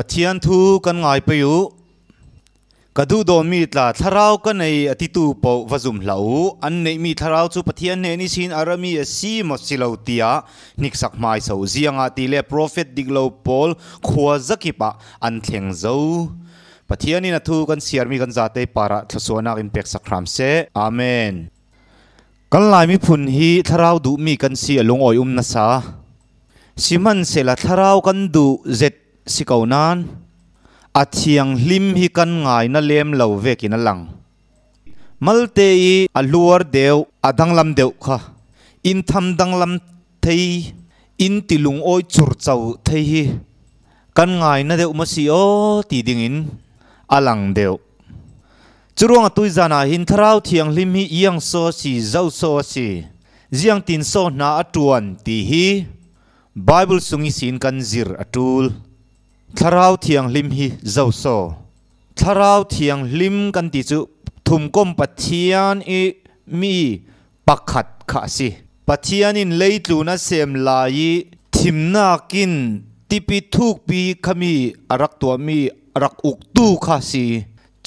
ปะเจียนทูกันง่ายไปอยู่กระดูโดมีตลาทาราวกันในอติตูปวจุมเหลาอันในมีทาราวจูปะเทียนเนนิชินอารามีสีมัสิลาวติยนิกสักไม้สาเสียงอาตีเลโปรเฟตดิกลาวปอลขวจักิปะอันเทียงเจ้าปะเทียนนี่นะทูกันเสียมีกันจาเตปาระทศวรรษอินเปกสักครามเซอาเมนกันลายมีพุนฮีทาราวดูมีกันเสียลงอ่อยอุมนัสาสิมันเสลาทาราวกันดูเจ็ดสิเกานั้นอาเชียงลิมฮิกันง่ายนั่นเลี้ยมเหล่าเวกินั่นหลังมัลเตอีอลัวเดียวอดังลำเดียวค่ะอินทำดังลำเทยอินติลุงโอ้ยจุดเจ้าเทยกันง่ายนั่นเดียวมาสิโอตีดิ่งอินอลังเดียวจรวงตุยจานาหินทราวเทียงลิมฮิเอียงโซสีเจ้าโซสีเจียงตินโซนาอตวนตีฮี Bible sungi sin kan zir atul ทาราวเทียงลิมฮีเจ้าโซทาราวเทียงลิมกันติจุทุมก้มปัทยานอีมีปักขัดขาสิปัทยานินเลยจูนัสเซมลายทิมนากินติปิทุกปีขมีอรักตัวมีรักอุกตูขาสิ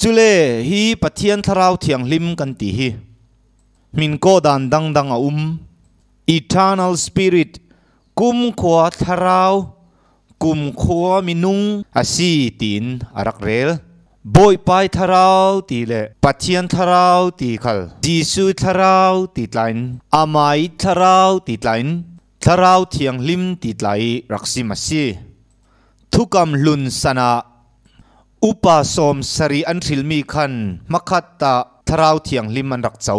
จุเลฮีปัทยานทาราวเทียงลิมกันติฮีมินโกดันดังดังอุม Eternal Spirit กุมขวาทาราวกุมควัวมินุงอาศีตินอารักเรลบอยไปทาราวตีเลปัจเจียนทาราวตีขัลจีสุทาราวตีไลน์อามายทาราวตีไลน์ทาราวเทียงลิมตีไลรักซิมาซีทุกำลุนสนาอุปสมสรีอันทิลมีขันมคัตตาทาราวเทียงลิมมันรักเจ้า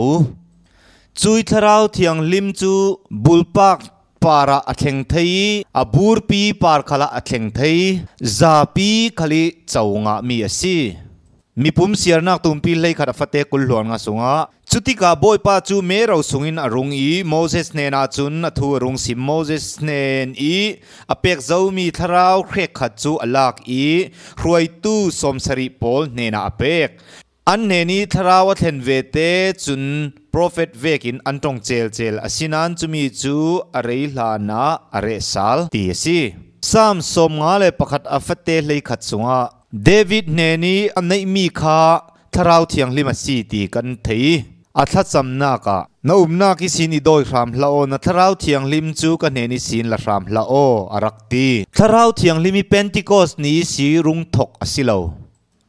จุยทาราวเทียงลิมจูบุลปัก para atheng thei abur pi par khala atheng thei za pi khali chawnga mi asi mi pum siarnak tumpi lei khara fate kul hlon nga sunga chutika boy pa chu me ro sungin arung i moses ne na chun athu arung sim moses nen i apek zomi tharau khrek khat chu alak i hruai tu somsari pol ne na apek อันเนนี้ทราวเทนเวเตจุนโปรเฟตเวกินอันตรงเจลเจลอสินันจุมีจูอะไรลานะอะไรสาลตีสิสามสมงาเลประคัดอฟเตเลยขัดสงาเดวิดเนนี้อันในมีคาทราวเทียงลิมาสีตีกันทีอาทัตน์นากะนอุมนากิสินิีโดยรามลาโอนทราวเทียงลิมจูกันเนนิสินละรามลาโออารักตีทราวเทียงลิมิเป็นติโกสนี้สีรุงถกอสิโล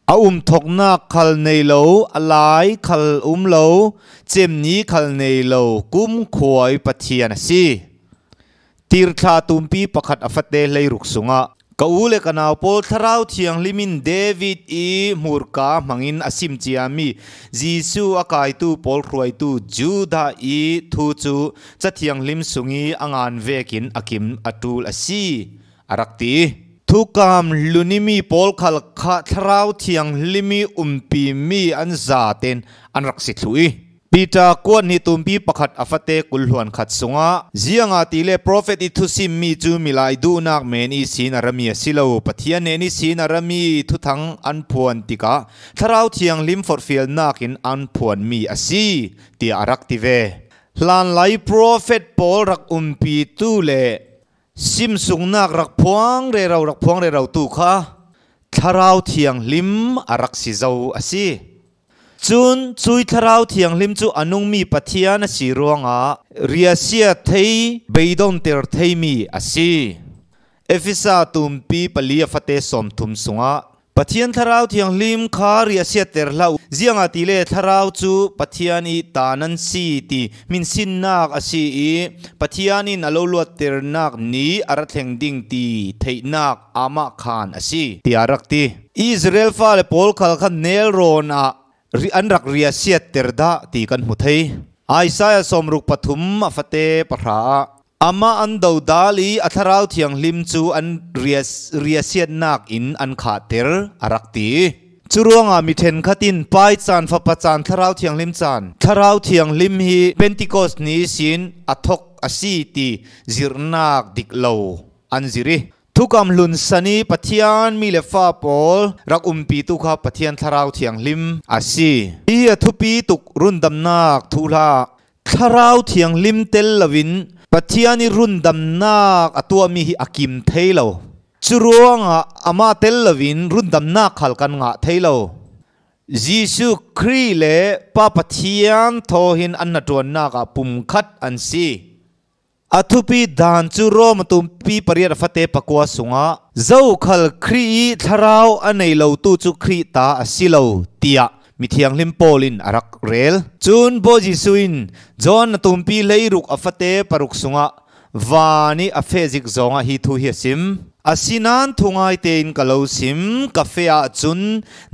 a um thok na khal nei lo a lai khal um lo chem ni khal nei lo kum khuai pathian a si tir tha tumpi pakhat a fate lei ruk sunga ka u le kana pol tharau thiang limin david e murka mangin asim chiami jisu akai tu pol ruai tu juda e thu chu chathiang lim sungi angan vekin akim atul asi arakti ทุกามลุนิมีโพลขลขะทราวเทียงลิมีอุมปีมีอันซาเตนอันรักสิทธุยปีตากวนนี่ตุมปีประคัดอฟเตกุลหวนขัดสงะเจียงอาติเลโปรเฟตอิทุสิมมีจูมิลายดูนักเมนีสีนารมีสิาลปเทียนเนนีสีนารมีทุทังอันพวนติกะทราวเทียงลิมฟอร์ฟิลนักินอันพวนมีอสีที่อารักติเวลานไลโปรเฟตโพลรักอุมปีตูเลซิมสุงนักรักพวงเรเรารักพวงเรเราตูค่ะทาราวเทียงลิมอารักสิเจ้าอาศิจุนจุยทาราวเทียงลิมจูอนุงมีปัทยานสีรวงอาเรียเซียเทยเบยดอนเตอร์เทยมีอาศิเอฟิซาตุมปีปลียฟเตสมทุมสุงอา pathian tharau thiang hlim kha ria sia ter hlau zianga ti le tharau chu pathiani tanan si ti min sin nak asi i pathiani na lo luat ter nak ni ara thleng ding ti thei nak ama khan asi ti arak ti israel fa le pol khal khan nel ron a ri anrak ria sia ter da ti kan mu thei aisaya somruk pathum afate pathra อามาอันดาวดาลีอัทราวที่ยังลิมจูอันเรียสเรียเียนักอินอันขาดเทอรักตีจู่ร่วงอามิเทนขัดินไปจานฟปจานทราวที่ยังลิมจานทราวที่ยังลิมฮีเป็นติโกสนิสินอัทกอาศิตีจีรนักดิกโลอันจีริทุกคำลุนสันีปัทยานมีเลฟ้าปอลรักอุมปีตุกับปัทยานทราวที่ยังลิมอาศิที่ทุปีตุกรุ่นดำนักทุลาทราวที่ยังลิมเตลลวิน pathian i rundamnak a tuahmi hi a kim thei lo curuangah amah tel lo in rundamnak khal kan ngah thei lo jesu khrih le pa pathian thaw hin an hnaòuannak ah pumkhat an si a thupi daan cu rom a tumpi pariat a fate pakua sungah zokhal khrih ih thlarau a nei lotu cu khrih ta a si lo tiah mithianghlim pawl in a rak rel cun baw jesuh in john na tumpi leiruk a fate paruk sungah van ih a feh zik zawngah hi thu hi a sim asinain thungai tein ka lo sim ka feh ahcun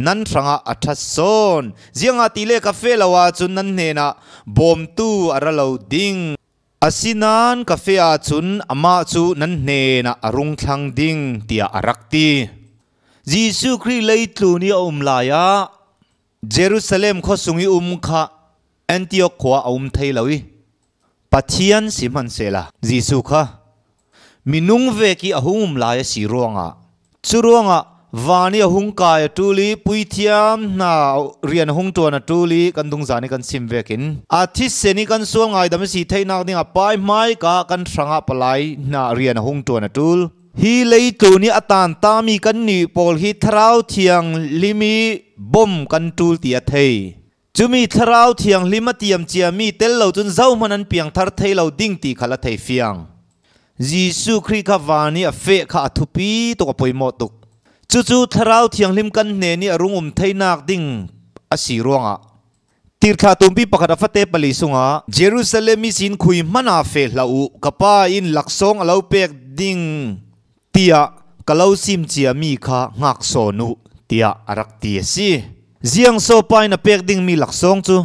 nan hrangah a òha sawn ziangahtile ka feh lo ahcun nan hnenah bawmtu a ra lo ding asinain ka feh ahcun amah cu nan hnenah a rungthlang ding tiah a rak tijesukrileitlni a um laiah เจรูซาเล็มข้อสุงอุมค้าแอนติโอควาอุมไทยลาวิปัทยันสิมันเซลาจีสุข้ะมินุงเวกีอาหุมลายสิรวงะสุรวงะวานีอหุงกายตูลีปุยเทียมนาเรียนหุงตัวนาตูลีกันดุงจานิกันซิมเวกินอาทิตย์เซนิกันส่วงไงดมสีไทยนักิีงอปายไม่กากันสังอ่ะปลายนาเรียนหุงตัวนาตูลฮีเลยตูนี่อตานตามีกันนี่พอลฮีทราวเทียงลิมีบอมกันตูเตียเทยจุมีทราวเทียงลิมาเตียมเจียมีเตลเราจนเจ้ามันนั้นเปียงทารเทยเราดิ่งตีขลัดเทยเฟียงยิสุคริกาวานี่เฟะขาทุปีตกปวยหมดตุกจูู่ทราวเทียงลิมกันเนนี่อรุงอุมเทยนักดิ่งอสีร่วงอ่ะตีร์ขาตุมพีปะกระฟัตเตปลิสุงะเยรูซาเล็มมีสินคุยมนาเฟลาอูกป้าอินลักซองเลาเปกดิ่งเตียกะเลาซิมจียมีคางักโซนุเตียอรักเตียสิเจียงโซไปนะเป็ดดิ่งมีหลักสองจู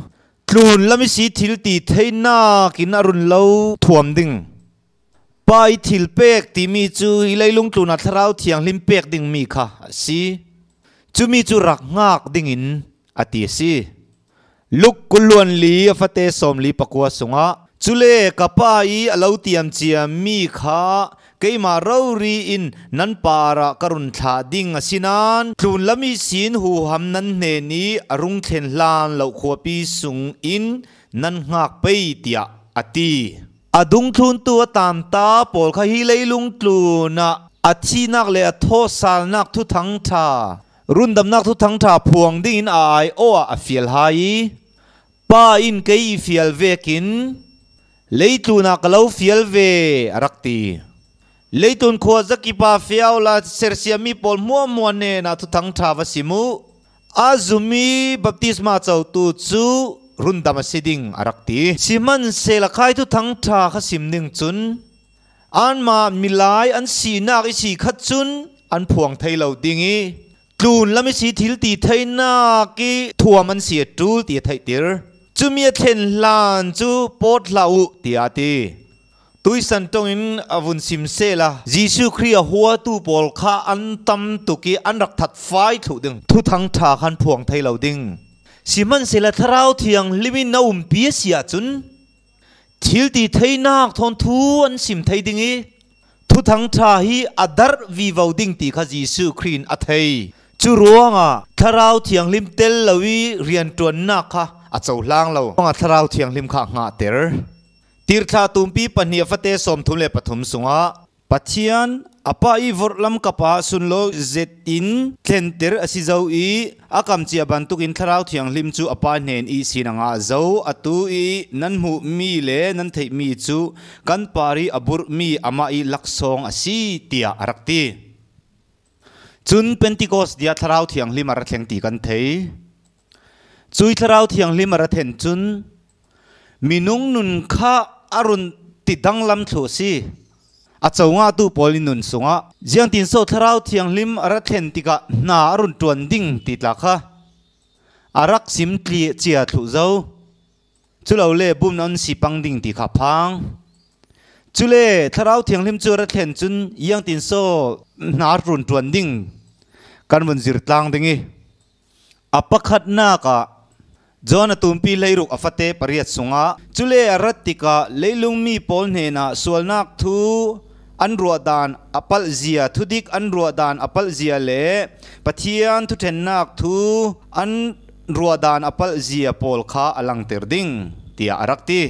กล่นละมิสีทิลตีเทน่ากินอรุณเลาถ่วมดิ่งไปทิลเป็กตีมีจูอีเลลุงตูนัทราวเทียงลิมเป็กดิ่งมีค่ะสิจูมีจูรักงักดิ่งอินอทิสิลุกกุลวนลีฟเตสมลีปะกัวสุงะจุเลกัป้าเลาเตียมเจียมีค่ะ keima ro ri in nan para karun thla ding asinan tlun lami sin hu ham nan ne ni arung thlen lan lo khuwa pi sung in nan ngak pe tia ati adung thun tu tam ta pol kha hi leilung tluna achi nak le atho sal nak thu thang tha run dam nak thu thang tha phuang ding in ai o a fiel hai pa in kei fiel vekin leitluna kalau fiel ve rakti เลยตุนขวจะกีปาฟียวลาเซอร์เซียมีปอลมัวมัวเนนะทุทังทาวสิมูอาซูมีบัพติสมาเจ้าตูจูรุนดามาสิดิงอารักตีสิมันเซลคายทุทังทาขสิมหนึ่งจุนอันมามิลายอันสีนาอิสีขัดจุนอันพวงไทยเหล่าดิงีลูนละมิสีทิลตีไทยนากีทัวมันเสียจูตีไทยเตียร์จุมีเทนลานจูโปดเหล่าตีอาตีตุยสันตงอินอวุนซิมเซลาจีซูครีาหัวตูบอลค้าอันตัมตุกีอันรักทัดไฟถูกดึง ทุทังทาคันพวงไทยเหล่าดึง สิมันเซลาทราวเทียงลิมินาอุมเปียเสียจุนทิลตีไทยนากทอนทูอันสิมไทยดึงอีทุทังทาฮีอดาร์วีวาวดึงตีข้าจีซูครีนอัทเฮยจูรัวง่ะทราวเทียงลิมเตลลวีเรียนตัวนักค่ะอัจฉริางเราอ่ทราวเทียงลิมข้างหาเตอร์ตีร์ธาตุมปีปัญฟัตเตสมทุเลปฐมสุงะปัจจัยอปาอีวรลัมกับปาสุนโลเจตินเทนเตอร์สิจาวีอากำจียบันตุกินทราวที่ยังลิมจูอปาเนนอีสินังอาจาวอตุอีนันหูมีเลนันเทมีจูกันปารีอบุรมีอามาอีลักซองสีเตียอารักตีจุนเป็นติโกสเดียทราวที่ยังลิมาระเทงตีกันเทจุยทราวที่ยังลิมาระเทนจุนมินุงนุนข้าอรุณติดดังลำโถสีอาจวาตูปอลินุนสงะเจียงตินโซทราวเทียงลิมรัตเทนติกะนาอรุณจวนดิ่งติดลักะอารักสิมตีเจียถุเจ้าจุเลาเล่บุมนันสิปังดิ่งติขับพังจุเล่ทราวเทียงลิมจุรัตเทนจุนยังตินโซนาอรุณจวนดิ่งการบนจิตลางดิ่งอปกขัดหน้ากะจอนตุ้มพีเลยรุกอฟเตปริยัตสุงาจุเลอรัตติกาเลยลุงมีพอลเนนาสวลนักทูอันรัวดานอปัลเซียทุดิกอันรัวดานอปัลเซียเลปะเทียนทุเทนนักทูอันรัวดานอปัลเซียพอลคาอลังเตอร์ดิงเตียอรักตี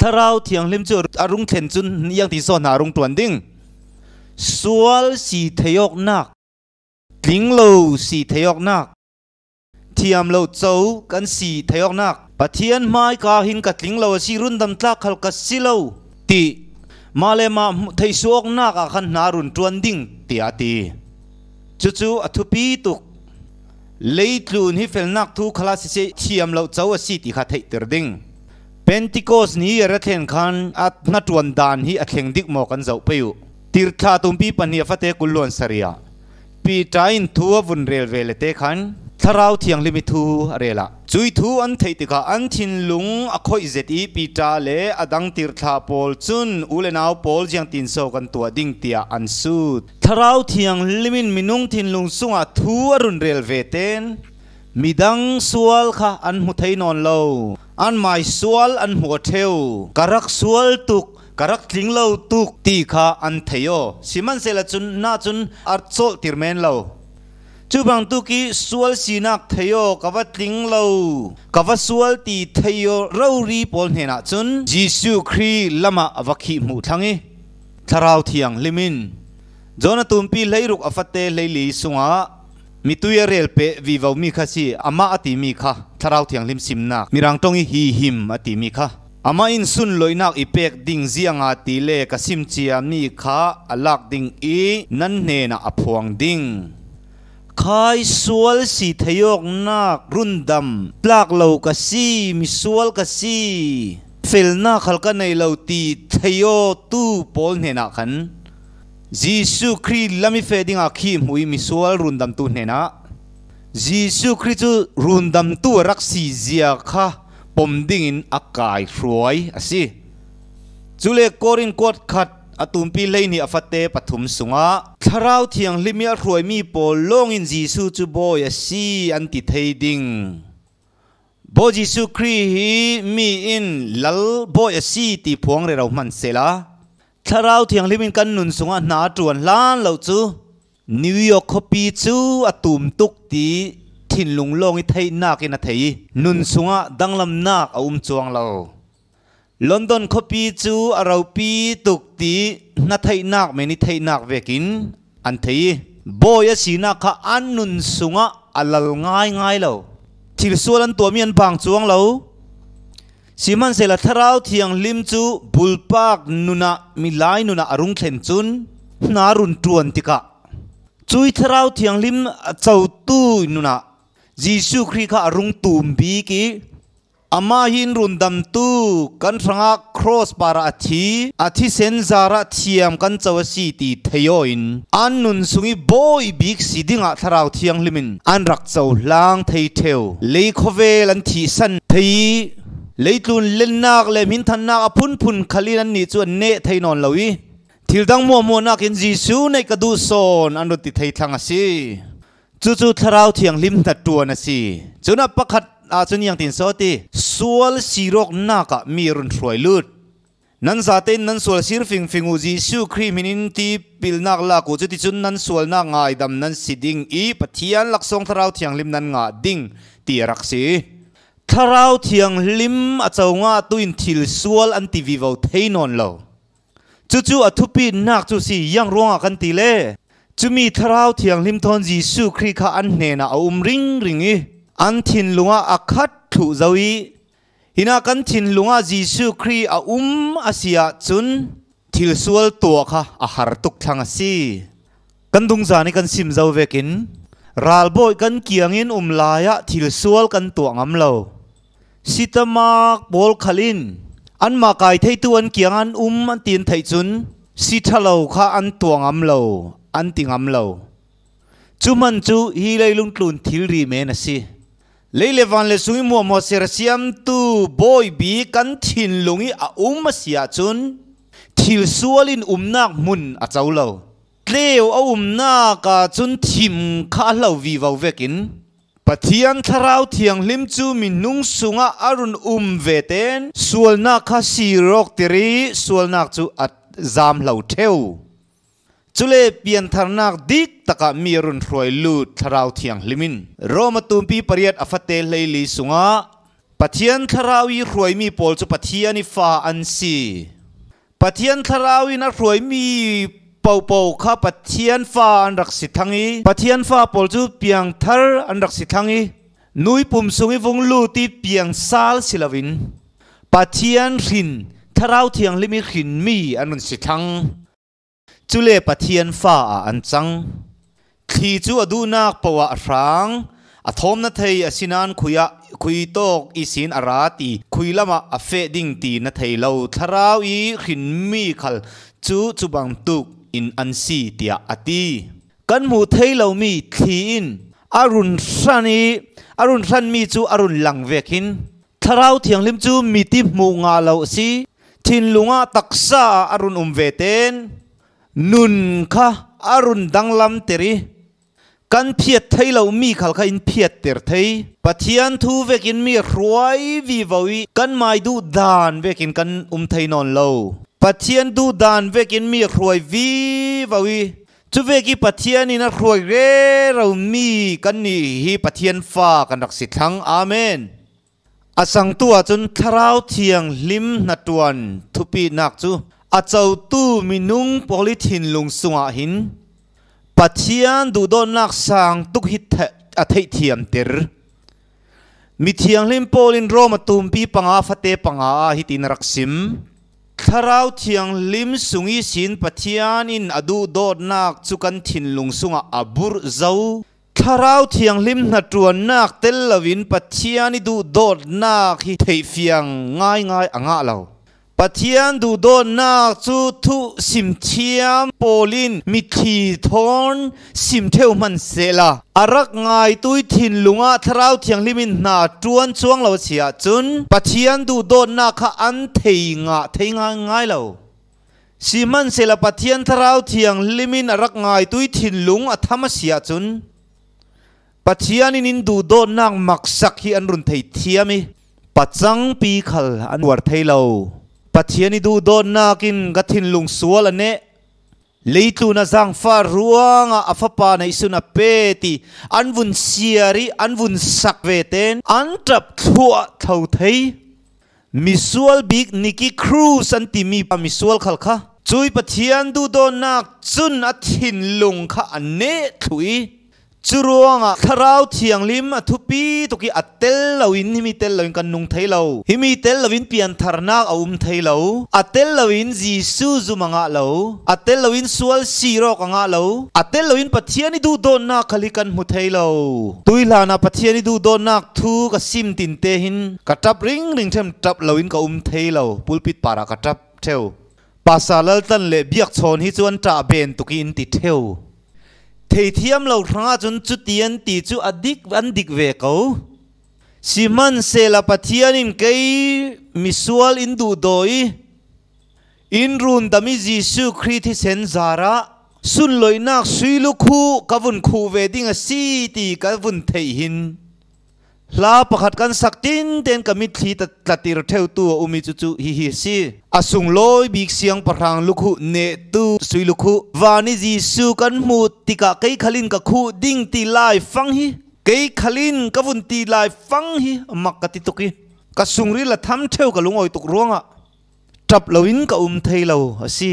ถ้าเราเที่ยงลิมจูอารุงเข็นจุนยังที่โซนอารุงตวนดิงสวลสีเทยกนักลิงโลสีเทยกนักทียมเลวเจ้ากันสีทยอกนักปะเทียนไม้กาหินกัดลิงเลวสีรุ่นดำตาขลกัดสิเลวตีมาเลมาไทยสวกนักขันนารุนจวนดิ่งตีาตีจู่่อธุปีตุกเลยตลูนฮิเฟลนักทูคลาสิเชียมเลวเจ้าสีตีขัดไทยติรดิ่งเป็นติโกสนี้ระเทนขันอัตนัดวนดานฮิอัตเข่งดิกมอกันเจ้าไปอยู่ติรธาตุมปีปัญญาฟเตกุลลวนสเรียปีใจทัววุ่นเรลเวลเตขันทาราวเทียงลิมิทูอะไรละจุยทูอันเทติกาอันทินลุงอโคอิเจตีปีตาเลอดังติรทาปอลจุนอุเลนาวปอลยังตินโซกันตัวดิ่งเตียอันสุดทาราวเทียงลิมินมินุงทินลุงสุงอาทูอรุนเรลเวเตนมีดังสวลค่ะอันหุไทยนอนเลาอันไม่ยสวลอันหัวเทวกรักสวลตุกกรักทิ้งเลวตุกตีค่ะอันเทยโอสิมันเซลจุนน่าจุนอัดโซติรเมนเลาจูบังตุกีสวลสีนักเทโยกวะทิงเลากวะสวลตีเทโยเรารีปอลเนนะจุนจีซูครีลมาอวะคีมูทังอีทาราวทียงลิมินจอนตุมปีเลรุกอฟัตเตเลลีสุงะมิตุยเรลเปวีวาวมีคาซีอมาอติมีคาทาราวทียงลิมซิมนักมีรังตรงอีฮีฮิมอติมีคาอามาอินซุนลอยนักอีเปกดิงเซียงอาตคอยสวลสีทยกนักรุ่นดำปลากเหล่ากะซีมีสวลกะซีฟลนาขลกันในเหล่าตีทยตู้ปอลเนนักขันจีสุครีลามิเฟดิงอาคิมุยมีสวลรุ่นดำตูเนนะจีสุคริจูรุ่นดำตัวรักสีเจียค่ะปมดิ่งอากายรวยอ่ะสิจุเลกอรินกอดขัดอตุมปีเลยนี่อฟัตเตปฐุมสุงะคราวเทียงลิมิอรวยมีโปลงอินจีสูจูโบยสีอันติเทดิงโบจิสุครีฮีมีอินลลโบยสีตีพวงเรเรามันเซลาคราวเทียงลิมินกันนุนสุงะนาจวนล้านเหล่าจูนิวยอร์กปีจูอตุมตุกตีถิ่นลุงลงอิไทยนักอินอไทยนุนสุงะดังลำนักอาุ้มจวงเราลอนดอนคปีจูอาราปีตุกตีนัทไทยนักเมนิไทยนักเวกินอันทียบอยสีนักข้าอันนุนสุงะอัลลง่ายง่ายเราทิลส่วนตัวมีนบางจวงเราสิมันเสลทราวเที่ยังลิมจูบุลปากนุนามีลายนุนาอรุงเข็นจุนนารุนจวนติกะจุยทราที่ยังลิมเจ้าตู้นุนาจีสูครีขาอรุงตูมบีกี ama hin rundam tu kan ranga cross para athi athi senzara thiam kan chawasi ti theyoin an nun sungi boy big sidinga tharau thiang limin an rak chau hlang thei theu leikhovel an thi san thei leitun lennak le min thannak apun phun khalin an ni chu ne theinon lowi thildang mo mo nak in jisu nei kadu son an ruti thei thlang asi chu chu tharau thiang lim ta tuan asi chuna pakhat อาจจะยังตินสอดีส่วนสีรกนักมีรุนรวยลุดนั้นสาเตนนั้นส่วนสีฟิงฟิงอุจิสุครีมินินตีปิลนักลากูจติจุนนั้นส่วนนักง่ายดำนั้นสิดิงอีปะทียนลักทรงทราวที่ยังลิมนั้นง่าดิ่งตีรักสีทราวที่ยังลิมอาจจะว่าตอินทิลส่วนอันตีวิวเทนอนเราจู่่อทุปีนักจู่สียังร่วงกันตีเล่จ่มีทราวที่ยังลิมทอนจิสุครีข้าอันเนน่าอุ้มริงริงอีอันทินลุงอาคัดถูกเจ้าอีฮินักันทินลุงอาจีสุครีอาอุ้มอาเสียจุนทิลสวลตัวค่ะอาหารตุกทางสีกันดุงจานิกันซิมเจ้าเวกินราลบอยกันเกียงอินอุ้มลายะทิลสวลกันตัวงามเลวสิตมากบอลคลินอันมาไกลททยตัวอันเกียงอันอุ้มอันตีนททยจุนสิทะเลาวค่ะอันตัวงามเลวอันติงามเลวจุมันจูฮีเลยลุงกลุ่นทิลรีเมนสิ lei le van le sui mu mo ser siam tu boy bi kan thin lungi a um ma sia chun thil suolin um nak mun a chawlo tleo um na ka chun thim kha lawi vaw vekin pathian thraau thiang r u n um veten suol n ร kha si rok te ri suol nak c จุเลเปียนทานักดิกตะกะมีรุนรวยลูดทราวเทียงลิมินโรมาตุมปีปริยัดอฟเตเลลีสุงะปะเทียนทราวีรวยมีปอลจุปะเทียนิฟาอันซีปะเทียนทราวีนักรวยมีเป่าเป่าข้าปะเทียนฟาอันรักสิทังอีปะเทียนฟาปอลจุเปียงทารอันรักสิทังอีนุยปุ่มสุงิวงลูตีเปียงซาลสิลาวินปะเทียนหินทราวเทียงลิมิหินมีอันรักสิทังจุเลปะเทียนฟ้าอันจัง ขีจูอดูนักปวะรังอาทอมนัทเทยอสินันคุยคุยตกอีสินอาราตี คุยละมาอเฟดิงตีนัทเทยเราทราวอีขินมีขลจูจูบังตุกอินอันซีเตียอตีกันหมูเทยเรามีทีอินอารุณสันีอารุณสันมีจูอารุณหลังเวกินทราวเทียงลิมจูมีติมูงาเราสีทินลุงอาตักซาอารุณอุมเวเตนนุนค่ะอารุณดังลำเตรีกันเพียดไทยเรามีขลขอินเพียดเตรไทยปัเจียนทูเวกินมีรวยวีววีกันไม่ดูดานเวกินกันอุ้มไทยนอนเลาปัเจียนดูดานเวกินมีรวยวีววีทุเวกิปัเจียนนี้นะรวยเรเรามีกันนี่ฮีปัเจียนฟ้ากันรักสิทั้งอาเมนอสังตัวจนทราวเทียงลิมนัดวนทุปีนักจูอาจจะตู้มินุงโพลิทินลงสุงอาหินปัจเจียนดูดนนักสังตุกหิตอธิเทียมติรมิเทียงลิมโพลินโรมาตุมปีปังอาฟเตปังอาหิตินรักซิมคาราวเทียงลิมสุงอีสินปัจเจียนินอดูดนนักจุกันทินลงสุงอาบุรเจ้าทาราวเทียงลิมนัดรวนนักเตลลวินปัจเจียนิดูดนนักหิตเทียงง่ายง่ายอ่างเราปะเทียนดูโดนาจูทุสิมเทียมโปลินมิทีทอนสิมเทวมันเซลาอารักไงตุยถิ่นลุงอาทราวเทียงลิมินนาจวนจวงเราเสียจุนปะเทียนดูโดนาคอันเทงะเทงะง่ายเราสิมันเซลาปะเทียนทราวเทียงลิมินอารักไงตุยถิ่นลุงอาธรรมเสียจุนปะเทียนนินดูโดนนางมักสักฮีอันรุนเทียมิปัจจังปีขลอันวัดเทยเราปัจเจนิดูโดนนากินกัทินลุงสัวละเนเลยตูนาจังฟารัวงอาฟปาในสุนเปตีอันวุนเสียรีอันวุนสักเวเตนอันตับทัวเท่วไทยมิสวลบิกนิกิครูสันติมีปามิสวลขลค่ะจุยปัจเจนดูโดนนักจุนอทินลุงค่ะอันเนทุยจรวงอ่ะคาราวเทียงลิมอะทุปีตุกี้อัตเตลลาวินฮิมีเตลลาวินกันนุงไทยเราฮิมีเตลลาวินเปียนทารนากอาอุมไทยเราอัตเตลลาวินจีซูจูมังอ่ะเราอัตเตลลาวินสวลซีรักอ่ะเราอัตเตลลาวินปัทเทียนิดูโดนนักลิกันมุไทยเราตุยลานาปัทเทียนิดูโดนนักทูกซิมตินเตหินกระจับริงริงเทมทับเลาวินกับอุมไทยเราปุลปิดปารากระจับเทวภาษาลตันเลเบียกชนฮิจวนจ่าเบนตุกี้อินติเทว thầy thiêm lâu ra chun chu tiền tỷ chu adik an dik về cầu si man se la pathian in cái misual in đủ đôi, in run dami jisu khrit hi sen zara sun loi nak sui lu khu ka vun khu ve ding a si ti ka vun thei hin ลาประคาศกันสักตินเตนก็มิทีตัดติรเทวตัวอุมิจุจุฮิฮิสิอาสุงลอยบ๊กเสียงประรังลูกหูเนตุสุยลูกหูวานิจีสุกันมูติกะเกยขลินกับคูดิ่งตีลายฟังฮิเกยขลินกับวุนตีลายฟังฮิมักกติตุกิกะสุงริละทำเทวกับลุงอยตุกรวงอ่ะจับเลวินกับอุมเทยเลาสิี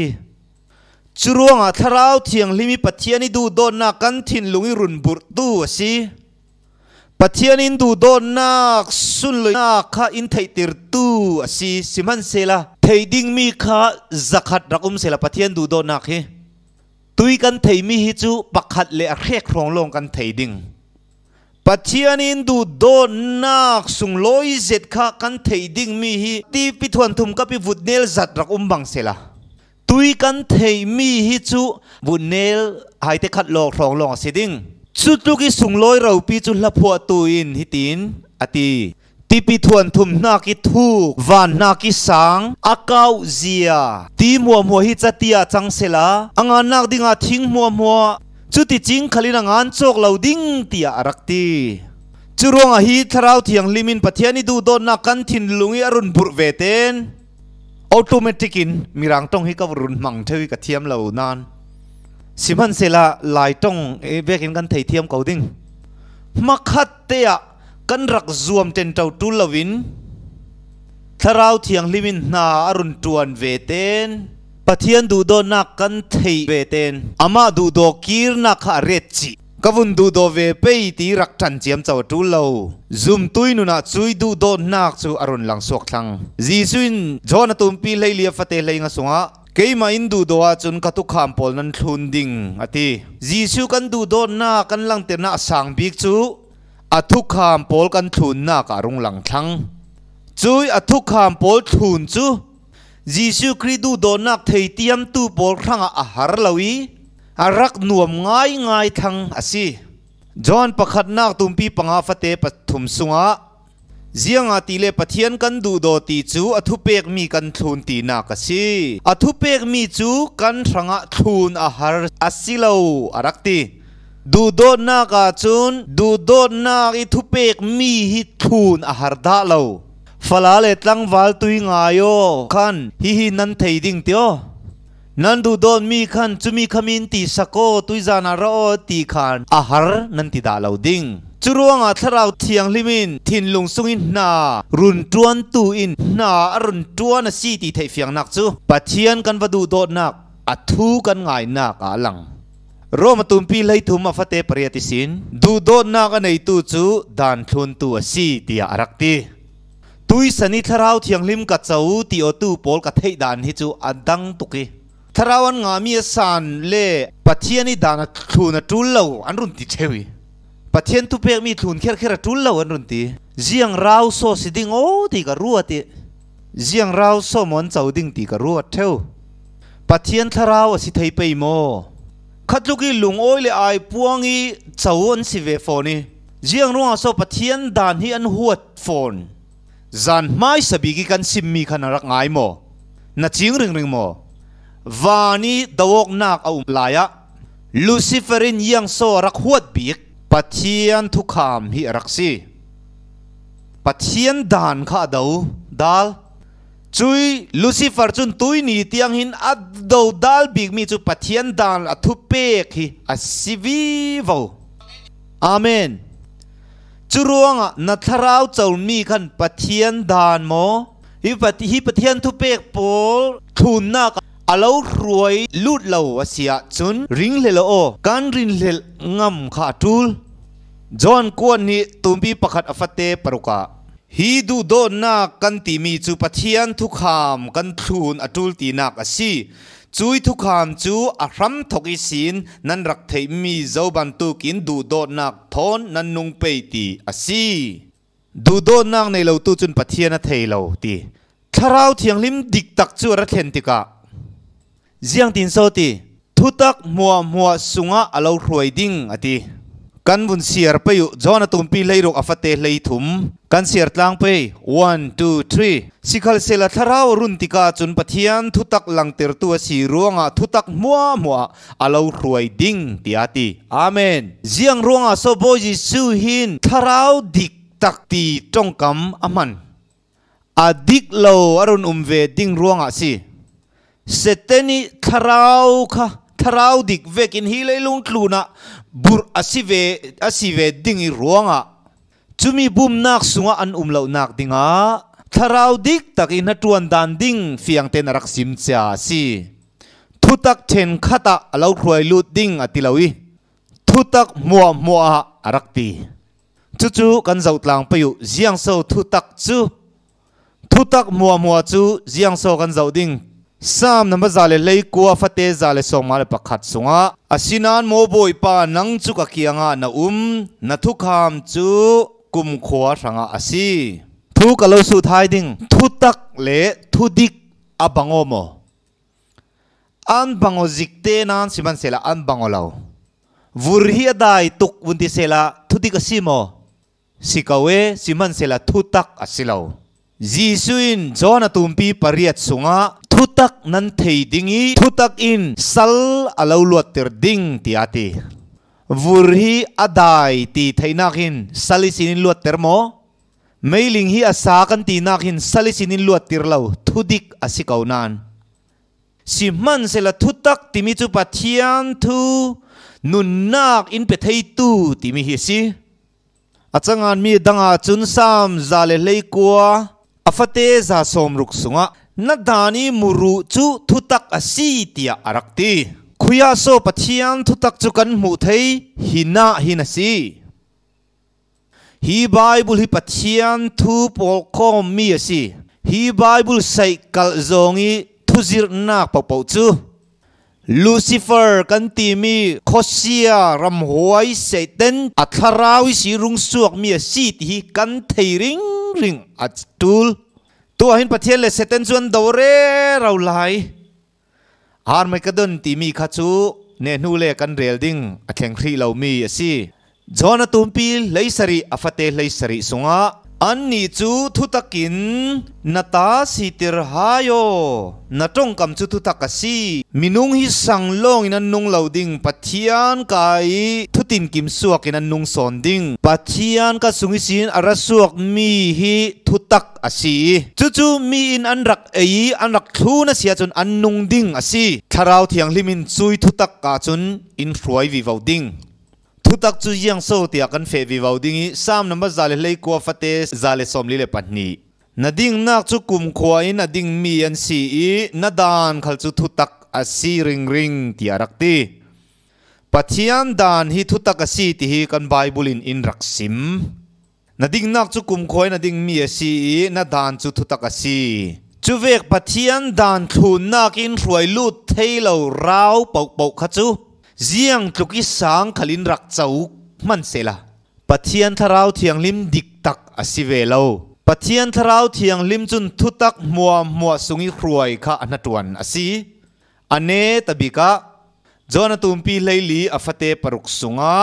จุรวงอ่ะทาราวเทียงลิมิปัจเจียนิดูโดนนักันทินลุงอรุนบุตรตัวสีปัเจียนินดูโดนนักสุนเลยนักข้าอินไทยติรตูสิสิมันเซลาไทยดิ้งมีข้าจักขัดรักอุ้มเซลาปัเจียนดูโดนนักเฮตุยกันไทยมีฮิจูปักขัดเลยเรียกรองลงกันไทยดิ้งปัเจียนินดูโดนนักสุงลอยเจ็ดข้ากันไทยดิ้งมีฮิตีพิทวนทุมกับพิวุฒเนลจัดรักอุ้มบังเซลาตุยกันไทยมีฮิจูวุฒเนลหายเตขัดลกงรองลงสิดิ้งสุดลูกสุงลอยเราปีจุลพัวตัวอินฮิตินอต์ทีปีทวนทุมนาคิทูวันนาคิสังอากาวเซียทีมัวมัวฮิจตียจังเซลาอ่างนักดิงาทิ้งมัวมัวจุดที่จิงขลินงานโชกเรลาดิ้งตียารักตีจุรวงฮหิเราวที่ยังลิมินปัทยานิดูโดนนักันทินลุงอรุณบุรเวเตนอัตโนมัติกินมีรังต้องให้กับรุนมังเทวิกเทียมเหล่านั้น Siman sela lai tong e vekin kan thei thiam ko ding makhat te a kan rắc zoom trên tàu tu vin lovin tharau thiang limin na arun tuan ve ten patien du do na kan thầy ve ten ama du do kir na kha re chi kavun du do ve pe ti rắc than chiam tàu tu lo zoom tui nu suy du do na su arun lang sok thang ji suin jona tumpi leilia fate leinga sunga กี่มาอินดูดว่าจนกระทุกคำพูดนั้นทุนดิ่งอธิยิสุกันดูดหน้ากันหลังเต็นะสังบิกจูอัทุกคำพูดกันทุนน่าการุงหลังทั้งจู่อัทุกคำพูดทุนจู่ยิสุครีดูดนักเที่ยที่ยมตูพอลทั้งอาหารลอยอารักนัวมง่ายง่ายทั้งอสิจอนประคัดนักตุ้มปีปังอาฟเตปทุมสุงะเสียงอาติเลปะเทียนกันดูโดตีจูอธุเปกมีกันทูนตีนากะซีอธุเปกมดูโดนากาจูนดูโดนากอิธุเปกมีหิทูนอาหารดาลาวฟลาเลตลังวาลตุยงายโยคันฮิฮินันเทยดิงเตียรจุรวงอาทเราเทียงลิมินทินลุงสุงอินนารุนจวนตูอินนาอรุนจวนสีตีไทยฟียงนักจูปะเทียนกันวดูโดนักอัทูกันง่ายนักอาลังรมตุมพีไลทุมมาฟเตปริยติสินดูโดนักในตูจูดานทุนตัวสีตีอารักตีตุยสนิทเราเทียงลิมกัจจูตีโอตูโอลกัทเฮดานฮิจูอดังตุกีทราวันงามีสันเล่ปะเทียนิดานทุนตูลเลวอันรุนติเชวีปัจเจียนตุเปกมีทุนเครเครทุลละวันรุนตีเจียงราวโซสิดิงโอตีกรัวตีเจียงราวโซมอนเจ้าดิ่งตีกรัวเท่าปัจเจียนทราวสิไทยไปโมคัดลูกีลุงโอ้ยเลยไอปวงอีเจ้าอันสิเวฟอนีเจียงรัวโซปัจเจียนด่านฮีอันหัวฟอนจันไม่สบิกิกันสิมีขนาดรักง่ายโมนัดจิงริงริงโมวานีดวกนักเอาลายะลูซิเฟรินยังโซรักหัวบิกปัจเจียนทุกขามฮิรักซีปัจเจียนด่านข้าดาดาลจุยลูซิเฟอร์จุนตุยนี่ที่ยังหินอัดดาวดาลบิกมีจุปัจเจียนด่านอัทุเปกฮิอัศิวิวอาเมนจุรวงนัทราวเจ้ามีขันปัจเจียนด่านโมฮิปัจฮิปัจเจียนทุเปกโปทุนนักอเลารวยลูดเลวเสียจุนริงเลโอการริงเลงงำขาทูลจอนกวนนี้ตุมบีประคัดอฟเตปรุกะฮีดูโดนนักันตีมีจูปะเทียนทุกขามกันทูนอตุลตีนักอสีจุยทุกขามจูอารมทกิสินนันรักเทมีเจ้าบันตุกินดูโดนนักทอนนันนุงเปตีอสีดูโดนนักในเราตูจุนปะเทียนเทเราตีคาราวเทียงลิมดิกตักจูระเทนติกะ ziang tin so ti thutak mua mua sunga alo roi ding ati kan bun siar pe yu jona tumpi leirok afate lei thum kan siar tlang pe 1 2 3 sikhal sela tharau run tika chun pathian thutak langter tu si ruanga thutak mua mua alo roi ding tiati amen ziang ruanga so boji su hin tharau dik tak ti tongkam aman adik lo arun umve ding ruanga si เสตนีทราวค่ะทราวดิกเวกินฮีเลลุงทลูนะบุรอศิเวอศิเวดิ่งร่วงอ่ะจุมีบุมนักสุงอันอุ้มเลวนักดิงอ่ะทราวดิกตักอินทวนดันดิ่งฟียงเตนรักซิมเซียสิทุตักเชนาตะเลาครวยลุดดิ่งอติลาวิทุตักมัวมัวรักตีจู่่กันเจ้าตลางไปอยู่เสียงโซทุตักจู่ทุตักมัวมัวจู่เสียงโซกันเจ้าดิ่ง sam number zale lei kuwa fate zale song male pakhat sunga asinan mo boi pa nang chu ka kianga na um na thu kham chu kum khwa ranga asi thu ka su thai ding thu tak le thu dik abango mo an bango zikte nan siman sela an bango lo vurhi dai tuk unti sela thu dik asimo sikawe siman sela thu tak asilo jisuin jona tumpi pariat sunga thutak nan thei dingi thutak in sal alo luat ding ti ati vur adai ti thainakin salisinin luat ter mo mailing hi asa kan ti nakin salisinin luat tir thudik asikaunan si man sela thutak timi chu pathian thu nun nak in pe thei tu timi hi si achangan mi danga chun sam zale leikwa afate za somruk sunga นัดานีมุรุจูทุตักอสีเตียอารักตีคุยาโซปัจยันทุตักจุกันมุทัยหินาหินสีฮีไบบุลฮีปัจยันทูปอลคอมมีสีฮีไบบุลไซกัลจงีทุจิรนาเปปูจูลูซิเฟอร์กันตีมีโคเซียรมหวยเซตันอัทราวิสีรุงสวกมีสีที่กันเทริงริงอัจตูลตัวหินพัทเชลเลสเซตันจวนดาวเร่เราไหลอาร์เมกเดนตีมีข้าจูเนีอนูเลกันเรียลดิ้งอัแข่งครีเรามีสิจอนตุมปีไลยสรีอฟเตไลยสรีสงะอันนี้จูทุตกินนาตาสิติรหายอนาตรงกำจูทุตกสีมินุงฮิสังลงินันนุงเหล่าดิ่งปัทยานกายทุตินกิมสวกินันนุงสอนดิ่งปัทยานกสุงิสินอรสวกมีฮิทุตักอสีจูจูมีอินอันรักเอีอันรักทูนัเสียจนอันนุงดิ่งอสีทาราวเทียงลิมินซุยทุตักกาจนอินฟรอยวิวดิ่งูุตักจูยังโ้เตียกันเฟวีวาวดิ้งสามนับจาเลเลยกัวฟัเตจาเลสอมลิเลปันนีนาดิ้งนักจุกุมควายนาดิ้งมีอันสีอีนาดานขัลจุทุตักอาศีริงริงที่อารักตีปัจจันดานฮิทุตักอาศีที่กันไบบุลินอินรักซิมนาดิ้งนักจุกุมควายนาดิ้งมีอันสีอีนาดานจุทุตักอาศีจุเวกปัจจันดานทุนนักอินรวยลุดเทลเราราวปอกปอกขจู riêng tluk i sang khalin rak chau man se la pathian tharau thiang lim dik tak asi ve lo pathian tharau thiang lim chun thu tak mua mua sungi khruai kha anatuan asi ane tabika zona tumpi leili afate paruk sunga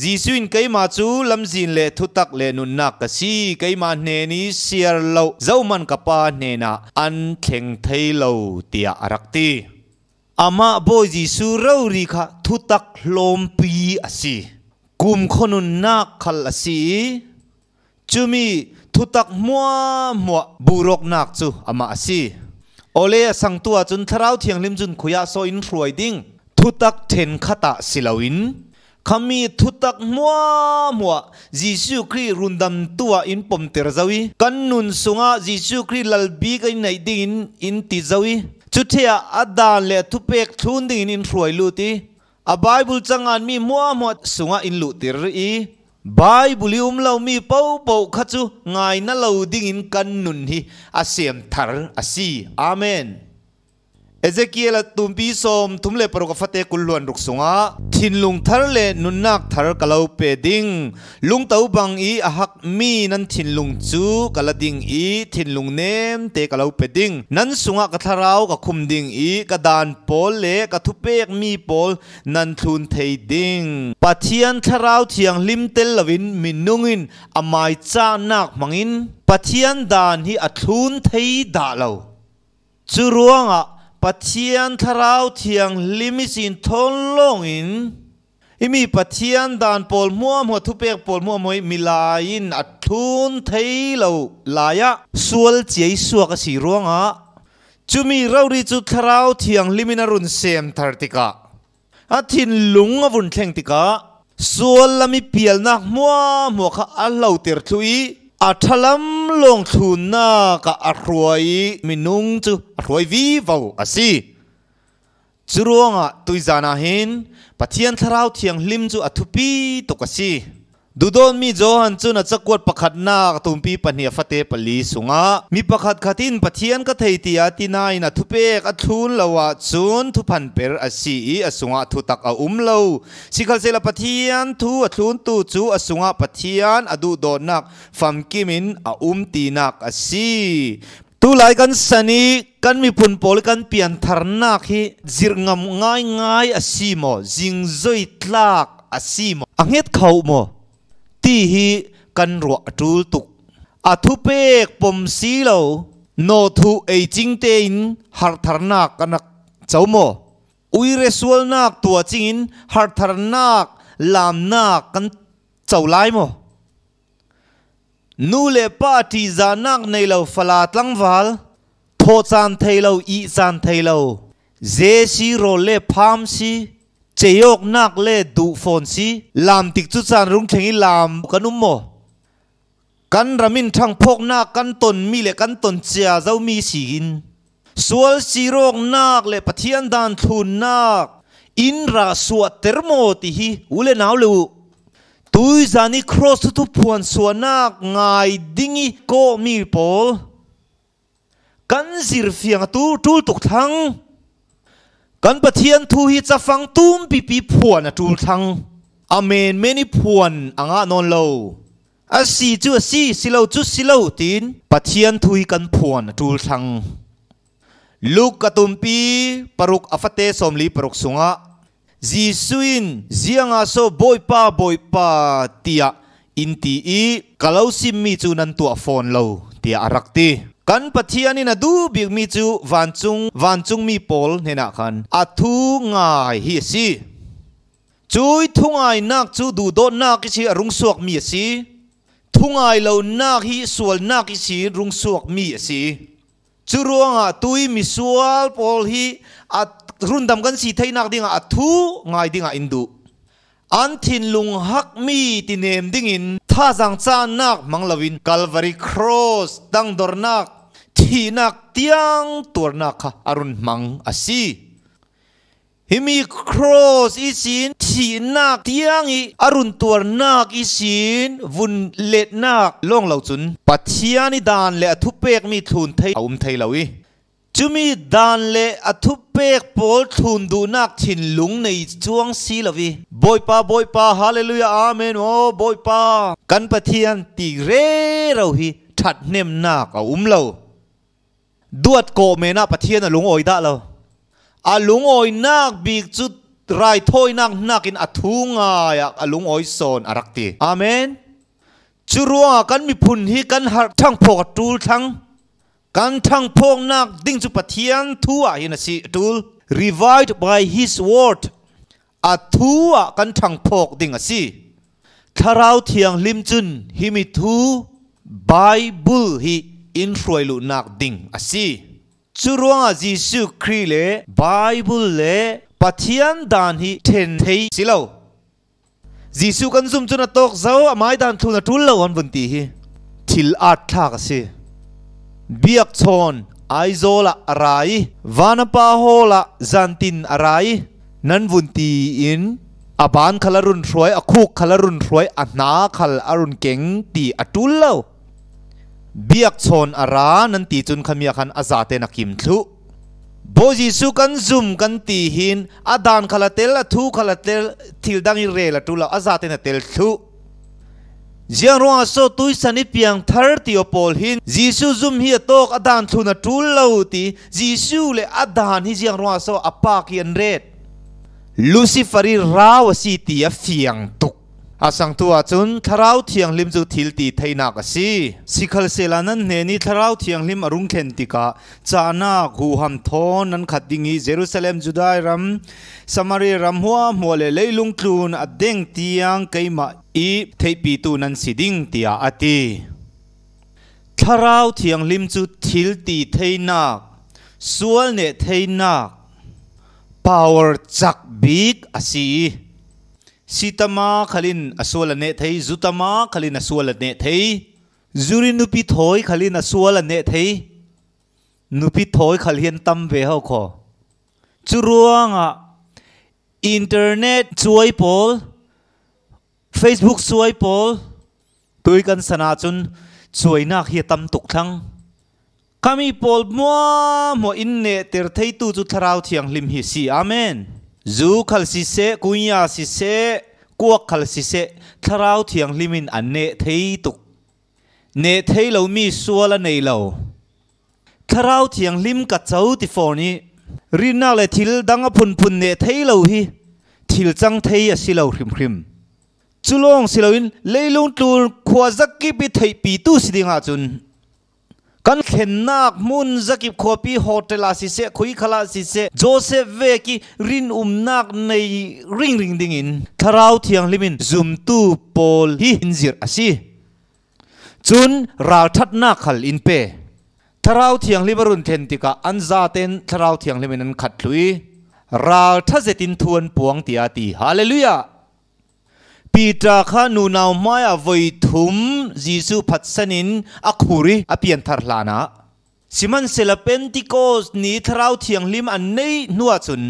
jisuin keima chu lamjin le thutak le nunna kasi keima hne ni siar lo zoman kapa hne na an thleng thei lo tia arakti อมาบอยสุรรีคาทุตักลมปีอาศกุมคนุนนักขลสีจุมีทุตักมัวมัวบุรกนักจูอมาอาโอเลสังตัวจนทราวเทียงลิมจุนขยาโซอินรวยดิ่งทุตักเทนคตะสิลาวินคำมีทุตักมัวมัวยิสุครีรุนดัมตัวอินปมเตรจาวีกันนุนสุงาจิสุครีลลบีกันในดินอินติจาวีจุดเทียอัดดานเละทุเปกทุนดิ่งอินรวยลุตีอาบายบุลจังงานมีมัวหมดสุงอินลุติรีบายบุลิอุมเรามีเป้าเป้าขจูไงนั่นเราดิ่งอินกันนุนฮีอาเซียมทาร์อาซีอาเมนเอเจเกียลตุมปีสมทุมเลปรกฟเตกุลลวนรุกสงะทินลุงทารเลนุนนักทารกะเลาเปดิงลุงเตาบังอีอหักมีนันทินลุงจูกะลาดิงอีทินลุงเนมเตกะเลาเปดิงนันสงะกะทาราวกะคุมดิงอีกะดานโปลเลกะทุเปกมีโปลนันทุนเทดิงปะเทียนทาราวเทียงลิมเตลวินมินุงินอมายจ้านักมังอินปะเทียนดานฮีอัทุนเทดาเลาจูรวงอ่ะปะเทียนทราวเทียงลิมิสินทนลงอินอิมีปะเทียนดานปลมัวมัวทุเปียกปลมัวมวยมิลายินอัดทุนเทเลาลายะสวลเจียสวกสีร่วงอะจุมีเราดีจุทราวเทียงลิมินารุนเซมทาร์ติกาอาทินลุงอวุนเทงติกาสวลลมิเปียลนักมัวมัวกอัลเลาเติร์ทุยอาทลัมลงทุนน่ากับอรวยมินุงจูอรวยวีวาวอาิจรวงอ่ะตุยจานาเห็นปะเทียนท้าเทียงลิมจูอัทุปีตกสิดูดอนมีจอหันจุนจะกวดประคัดนาตุมปีปเนญาฟเตปลีสุงะมีประคัดขัดินปะเทียนก็เทียตีาตินายนะทุเปกอทุนละวะจุนทุพันเปรอสีอสุงะทุตักอุมเลวสิกลเซลปะเทียนทุอทุนตูจูอสุงะปะเทียนอดูดอนนักฟัมกิมินอุมตีนักอสีตุไลกันสนีกันมีพุนโพลกันเปลี่ยนทารนักฮีจิรงมง่ายง่ายอสีโมจิงจอยตลักอสีโมอังเฮ็ดเขาโม ti hi kan ruak tul tuk a thu pek pom si lo no thu e ching te in har thar nak kanak chawmo ui re sual nak tua ching in har thar nak lam nak kan chau lai mo nu le pa ti za nak nei lo fala tlang wal tho chan thei lo i chan thei lo je si rô le pham si เจยกนักเล่ดูฟอนซีลามติกจุดสันรุงเชงีลามกันุมโมกันรามินทางพกนักกันตนมีเลกันตนเจียเจ้ามีสีินสวลซีโรกนักเล่ปะเทียนดานทุนนักอินราสวดเทอร์โมติฮีอุเลนาวลูตุยจานิครอสทุพวนสวนักไงดิ้งกมีพอกันสิรฟียงตูทูลตุกทังกันปะเทียนทูฮีจะฟังตุ้มปีปีพวนจูทังอเมนเมนิพวนอังอานนลอาสีจูอาสีสิเลจูสิเลตินปะเทียนทุยกันพวนจูทังลูกกะตุมปีปรุกอฟเตสมลีปรุกสุงะจีสุินจียงอาโซบอยปาบอยปาเตียอินตีอีกลาวซิมมีจูนันตัวฟอนเลเตียอารักตีกันปะเทียนี่นะดูบิกมีจูวันจุงวันจุงมีพอลเนี่ยนะคันอัทุงายฮิสีจุยทุงายนักจูดูโดนักกิชีรุงสวกมีสีทุงายเรลหนักฮิสวลนักกิชีรุงสวกมีสีจูรวงอ่ะตุยมีสวลพอลฮิอัตรุนดำกันสีไทยนักดิ่งอัทุงายดิ่งอินดูอันทินลุงฮักมีตินเนมดิ่งอินท่าสังจานนักมังลวินกัลวารีครอสตั้งดอร์นักทีนักเตียงตัวนักอารุณมังอาศีฮิมีครอสอีสินทีนักเตียงอีอารุณตัวนักอีสินวุ่นเล็ดนักลองเหล่าจุนปัทยานิดานและทุเปกมีทุนไทยอุมไทยเหล่าอีจุมีดานเลอทุเปกโปลทุนดูนักถินลุงในจวงสีเลวีบอยปาบอยปาฮาเลลูยาอาเมนโอบอยปากันปัเทียนตีเรเราหีถัดเนมนักเอาอุ้มเราดวดโกเมนาปะเทียนลุงโอยได้แล้วอาลุงโอยนักบีกจุดไรทถ้อยนักนักินอทุงายอาลุงโอยสอนอารักตีอเมนจุรัวกันมีพุนฮีกันหักทั้งพกตูลทั้งกันทั้งพงนักดิ้งจุปะเทียนทั่วเฮนสิตูล revived by his word อาทัวกันทั้งพกดิ้งสิทาราเทียงลิมจุนฮิมิทูไบ b บ e ลฮี in roi lu nak ding asi churuanga jisu khri le bible le pathian dan hi then thei silo jisu kan zum na tok zau amai dan na tul lo on bun ti hi thil a tha ka si biak chon aizola arai vanapa hola zantin arai nan vun ti in aban khalarun roi akhuk khalarun roi ana khal arun keng ti atul lo เบียกชนอารานันตีจุนขมีขันอาซาเตนักิมทุโบจิสุกันซุมกันตีหินอาดานขลาเตลลทูขลาเตลทิลดังอิเรลตุลาอาซาเตนเตลทุเจียงรัวสซตุยสันิพียงทาร์ติโอปอลหินจิสุซุมเฮียตกอาดานทุนทุลเลวตีจิสุเลอาดานฮิเจียงรัวสซอปากิอันเรดลูซิฟารีราวสีตีเฟียงตุกอาสังตัวจุนทราวเทียงลิมจูทิลตีไทยนักสิสิคลเซลานันเนนีททราวเทียงลิมอรุงเข็นติกาจานากูฮัมทอนนันขัดดิงีเยรูซาเล็มจุดายรัมสมารีรัมหัวมัวเลเลยลุงครูนอดเด้งเตียงไกมาอีเทปีตูนันสิดิงเตียอตีทราวเทียงลิมจูทิลตีไทยนักส่วนเนไทยนัก power จักบิ๊กอาศีสิตามาขลิ่นอสวลเนธไยจุตามาขลิ่นอสวลเนธไยจุรินุปิถอยขลิ่นอสวลเนธไยนุปิถอยขลิ่นตั้มเวห์ข้อจุรวงอินเทอร์เน็ตสวยพอลเฟซบุ๊กสวยพอลตัวกันสนาจุนสวยนักเฮตั้มตุกทั้งคำีพอลมัวมัวอินเนตเตอร์ัทยตูจุทราวที่ยงลิมฮิสีอเมนซูคัลซิเซกุญยาซิเซกวกคัลซิเซทราวเทียงลิมินอันเนเทยตุกเนเทยเรามีสัวละในเราทราวเทียงลิมกัดเจ้าติฟอนี้รินาเลทิลดังอพุนพุนเนเทยเราฮีทิลจังเทยสิเราคริมคริมจุลองสิเราอินเลยลงตูนขวาจักกิบิเทยปีตู้สิดิงาจุนกันเข็นนักมุนจะกิบขวบีโฮเทลอาสิเซคุยขลาสิเซโจเซเวกิรินอุมนักในริงริงดิ่งินทาราวเทียงลิมินซุมตูปอลฮินซิรอสิจุนราทัดนักขลินเปทาราวเทียงลิบรุนเทนติกาอันซาเตนทาราวเทียงลิมินันขัดลุยราทัดเจตินทวนปวงตีอาตีฮาเลลูยาปีตราข้านูนาวไม่อวัยถุมยิสุพัฒนินอักหูริอเปียนทารลานะสิมันเซลเปนติโกสนีทราวเทียงลิมอันนี้นัวจุน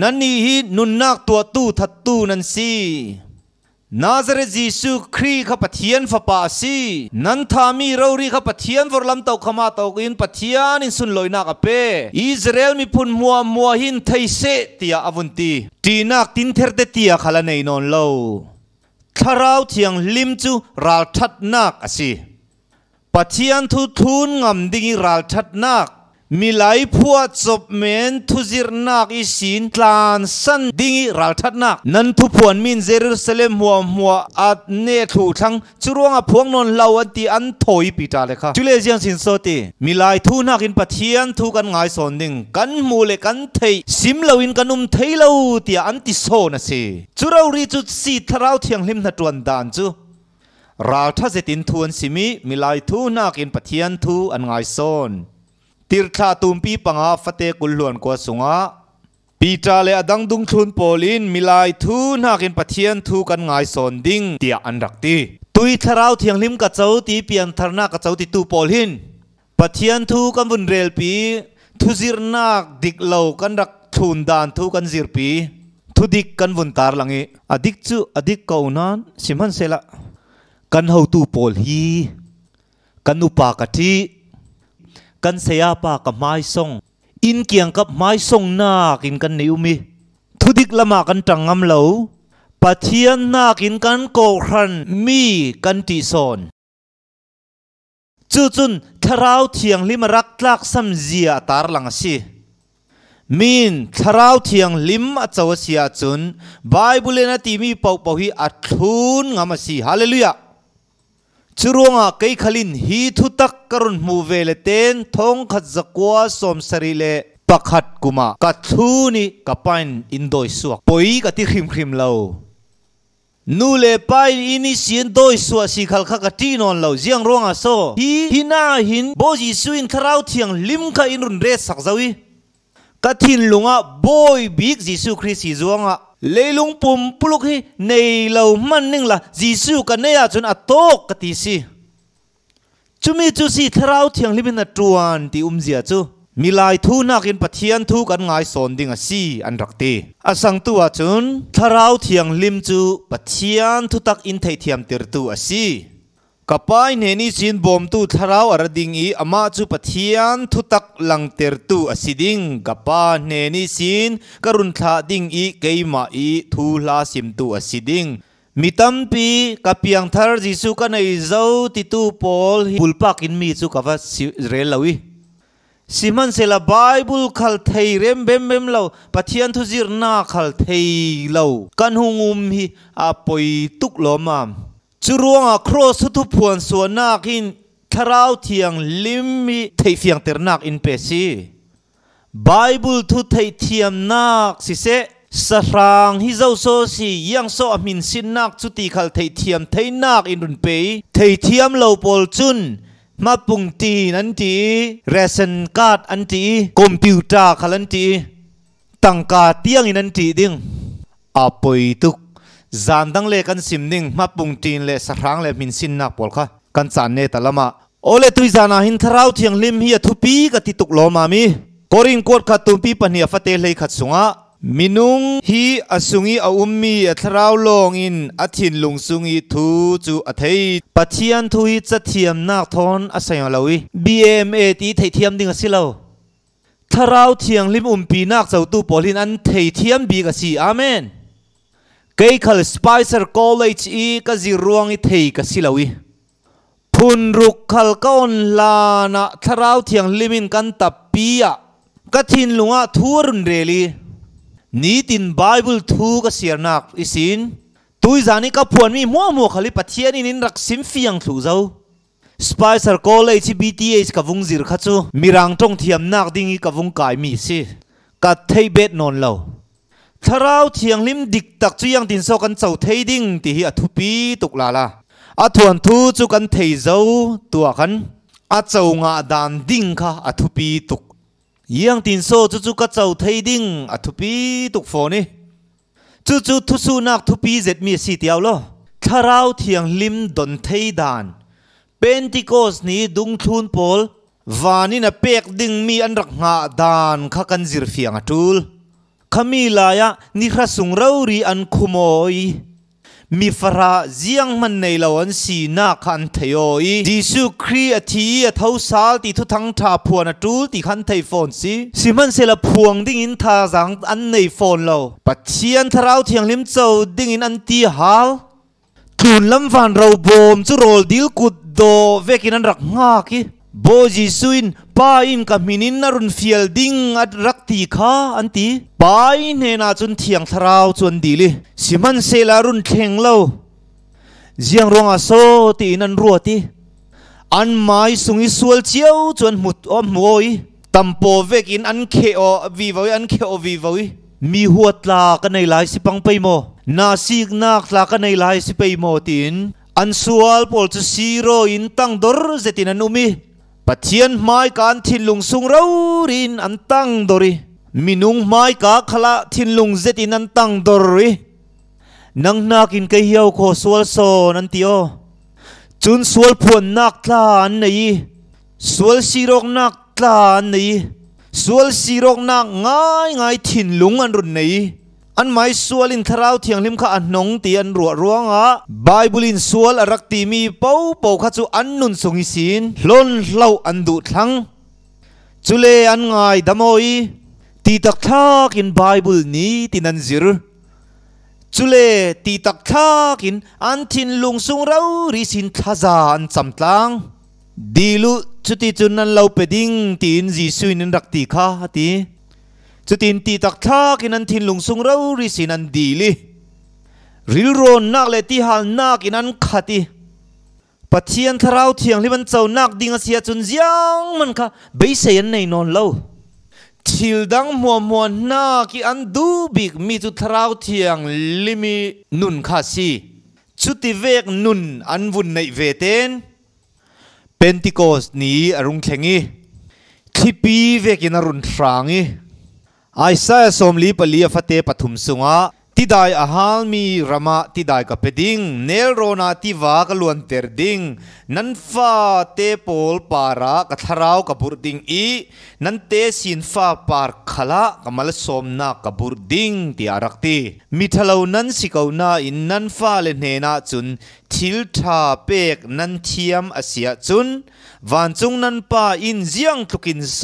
นั่นนี่นุนนักตัวตู้ทัดตู้นันซีนาซาเรจิสูครีเขาปเทียนฟปาสีนันทามีเรารีเขาปเทียนวรลำเตาขมาเตากินปเทียนอินสุนลอยนักเปอิสราเอลมีพุนมัวมัวหินไทยเซตียอาวุนตีตีนักตินเทอรเดตียขลันในนนเลาทาราวเทียงลิมจูราลทัดนักอสิปเทียนทุทุนงำดิ่งราลทัดนักมีหลายพวดจบเมนทุจรนักอิสินตลานสันดิงรัลทัดนักนั้นทุพวนมินเยรูซาเล็มหัวหัวอัดเนถูทั้งจรวงอพวงนนเลาวันตีอันถอยปีตาเลยค่ะจุเลเจียงสินโซตีมีหลายทูนักอินปะเทียนทูกันงายสอนหนึ่งกันมูเลกันเทยสิมเลวินกันนุมเทยเลาตีอันติโซนะสิจุเรารีจุดสีทราวเทียงลิมนัดวนดานจูราทัศตินทวนสิมิมีหลายทูนักอินปะเทียนทูอันงายสอนตีร์ธาตุมพีปังอาฟเตกุลลวนกัวสุงอาปีตาเลอดังดุงทุนโพลินมิลายทูนากินปะเทียนทูกันไงสนดิงเตียอันรักตีตุยทราวเทียงลิมกะเจ้าตีเปียนทรนากะเจ้าตีตูโพลินปะเทียนทูกันบุนเรลปีทุจิรนาดิกเลวกันรักทุนดานทูกันจิรปีทุดิกกันบุนตาลังเออดิกจูอดิกกอนันสิมันเซละกันเฮาตูโพลีกันอุปากะีกันเสียปากับไม้ส่งอินเกียงกับไม้ส่งหน้ากินกันนิวมีทุดิกละมากันจังงำเหลาปะเทียนนากินกันโกครันมีกันตีโซนจู่จุนทราวเทียงลิมรักลากซ้ำเจียตารหลังสิมีนทราวเทียงลิมอัจวเสยยจุนไบเบิลนตีมีเป่าเป่าฮีอัดทุนงามสิฮาเลลูยาชุวงอ่ะไกขลินฮีทุตักกรุณมูเวลเตนทงขัดจักวาสมสริเลปักขัดกุมะกัทูนีกับปันอินโดยสวกปอยกัที่คิมคิมเรานูเลไปอินิเสียนโดยสวกสิขลขกตีนอนเราเจียงรวงอาโซฮีฮินาหินโบจิสุินคราวเทียงลิมขาอินรุนเรศสักจาวิกัทินลุงอ่ะบอยบิ๊กจิสุคริสิ์จวงอ่ะ lê lung bùm bùm hi này lâu man ninh là Giêsu cái này à chun à to cái tí si chú mi chú si thao thiêng li bên là truan ti um zia chú mi lai thu na kin pathian thu kan ngai son ding a si an rak te a sang tu a chun thao thiêng lim chu pathian thu tak in thei thiam tir tu a si kapai neni chin bom tu tharau arading i ama chu pathian lang ter tu asiding kapa neni chin karun tha ding i keima i thu la sim tu asiding mitam pi kapiang thar jisu ka nei zo ti tu pol bulpak in mi chu kawa rel lawi siman sela bible khal thei rem bem bem lo pathian thu zir na khal thei lo kan um hi a poi tuk lo mam จรวงครัวสุทุพวนสวนนักอินทราวเทียงลิมมีเทเฟียงเตรนักอินเปซีไบเบิลทุเทเทียมนักสิเซสร้างฮิโซโซสียังโซอมินสินนักจุติคัลเทเทียมเทยนักอินรุนเปยเทเทียมเรล่าปอลจุนมาปุ่งตีนันตีเรเซนการ์ดอันตีคอมพิวเตอร์ขัลันตีตังกาเตียงอินันตีดิ้งอปอยตุกจานดังเลกันสิมนิ่งมาปุ่งตีนเลสครัางเลมินสินนักบอลค่ะกันจานเนตละมาโอเลตุยจานาหินทราวเทียงลิมเฮียทุปีกติตุกลมามีกอริงกอดขัดตุมปีปันียฟเตเลยขัดสุงะมินุงฮีอสุงีอาอุมมีทราวลงอินอทินลุงสุงีทูจูอเทยปัเจียนทุยจะเทียมนักทอนอาศัยเอาวบีเอ็มเอตีเทียมดิ่งสิเลาทราวเทียงลิมอุมปีนักเจ้าตูปอลินอันเทเทียมบีกสีอาเมน cái khal Spicer College cái ka zi ruang i thei ka silawi phun ruk khal ka on la na tharau thiang limin kan tap pia ka thin lunga thurun reli ni tin bible thu cái ka sirnak isin tui zani ka phuan mi mua mua khali pathian in rak sim fiang thu zo Spicer College BTS ka vung zir kha chu mirang thiêm thiam nak dingi ka vung kai mi si ka thei bet non lâu ทาราวเทียงลิมดิกตักจียงดินโซกันเจ้าเทดิ่งตีฮีอทุปีตุกลาลาอาทวนทูจุกันเทเจ้าตัวกันอาเจ้างาดานดิ่งค่ะอทุปีตุกยังดินโซจุจุกันเจ้าเทดิ่งอทุปีตุกโฟนี่จุจุทุสุนักทุปีเจ็ดมีสีเดียวล่ะทาราวเทียงลิมดนเทดานเป็นติโกสนี้ดุงทูนพอลวานี้นะเป็กดิ่งมีอันรักงาดานข้ากันจิรฟียงอตูลขมีลายะนิคราสุงเรารีอันคุมอยมีฟราเจียงมันในลาวันสีนาคันเทยอยดิสุครีอทีเท้าสาลติทุทังทาพวนตูตีคันเทยฟอนสีสิมันเสลพวงดิ้งอินทาสังอันในฟอนเราปัจเจียนทราวเทียงลิมเจ้าดิ้งอินอันตีฮาลทุนลำฟันเราบมจุโรดิลกุดโดเวกินันรักงากิโบจิสุิน pa in ka minin na run fial ding at ti kha anti pa in he na chun thiang tharau chun dili siman se la run theng lo jiang ronga so ti in an ruati an mai sungi sual chiao chun mut om moi tampo vek in an khe o vi voi an khe o vi voi mi huat la ka nei lai si pang pe mo na sik na la ka nei lai si pe mo tin an sual pol chu siro in tang dor zetin an umi ปเทียนไม้การทินลุงสุงเรารินอันตั้งดรีมินุงไม้กาขละทินลุงเจตินันตั้งดรีนังนากินกเหียวโคสวลโซนันติโอจุนสวลพวนนักทลานนี่สวลสีรกนักทลานนี่สวลสีรกนักง่ายง่ายทินลุงอันรุนนี้อันไม่สวลินทราวเทียงลิมข้าอันนงตีอันรัวร่วงอ่ะไบบิลินส่วนรักตีมีเป้าเป้าข้าจูอันนุนสงิสินล้นเล่าอันดุทั้งจุเลอันไงดมอยตีตักทากินไบบิลนี้ตินันจิรจุเลตีตักทากินอันทินลุงสุงเราริสินทาจานจำตังดีลุจุติจุนนั้นเราเปดิงตีนจีสุยนันรักตีข้าตีสตินตีตักทากินันทินลุงสุงเราริสินันดีลิริลโรนนักเลติฮัลนักินันขัติปัจเจียนทราวเทียงลิมันเจ้านักดิ่งเสียจนยังมันค่ะเบสเซียนในนอนเล่าทิลดังมัวมัวนักิอันดูบิกมีจุดทราวเทียงลิมีนุนคาสีชุดที่เวกนุนอันวุ่นในเวทินเป็นติโกสนี้อรมณแข็งอีที่ปีเวกินอรุณทรางอีไอซ่าสมลีปลีฟัตเตปฐุมสุงะที่ได้อาหารมีรามาที่ได้กับเพดิงเนโรนาที่ว่ากลวนเตอร์ดิงนันฟ้าเตโปลปาระกัทราวกับบุรดิงอีนันเตสินฟ้าปาร์ขละกับมาลสมนากับบุรดิงที่อารักตีมิทลาวนันสิกาวนาอินนันฟ้าเลนเฮนาจุนทิลทาเปกนันเทียมอาเซียจุนวันจุงนันป้าอินเจียงทุกินโซ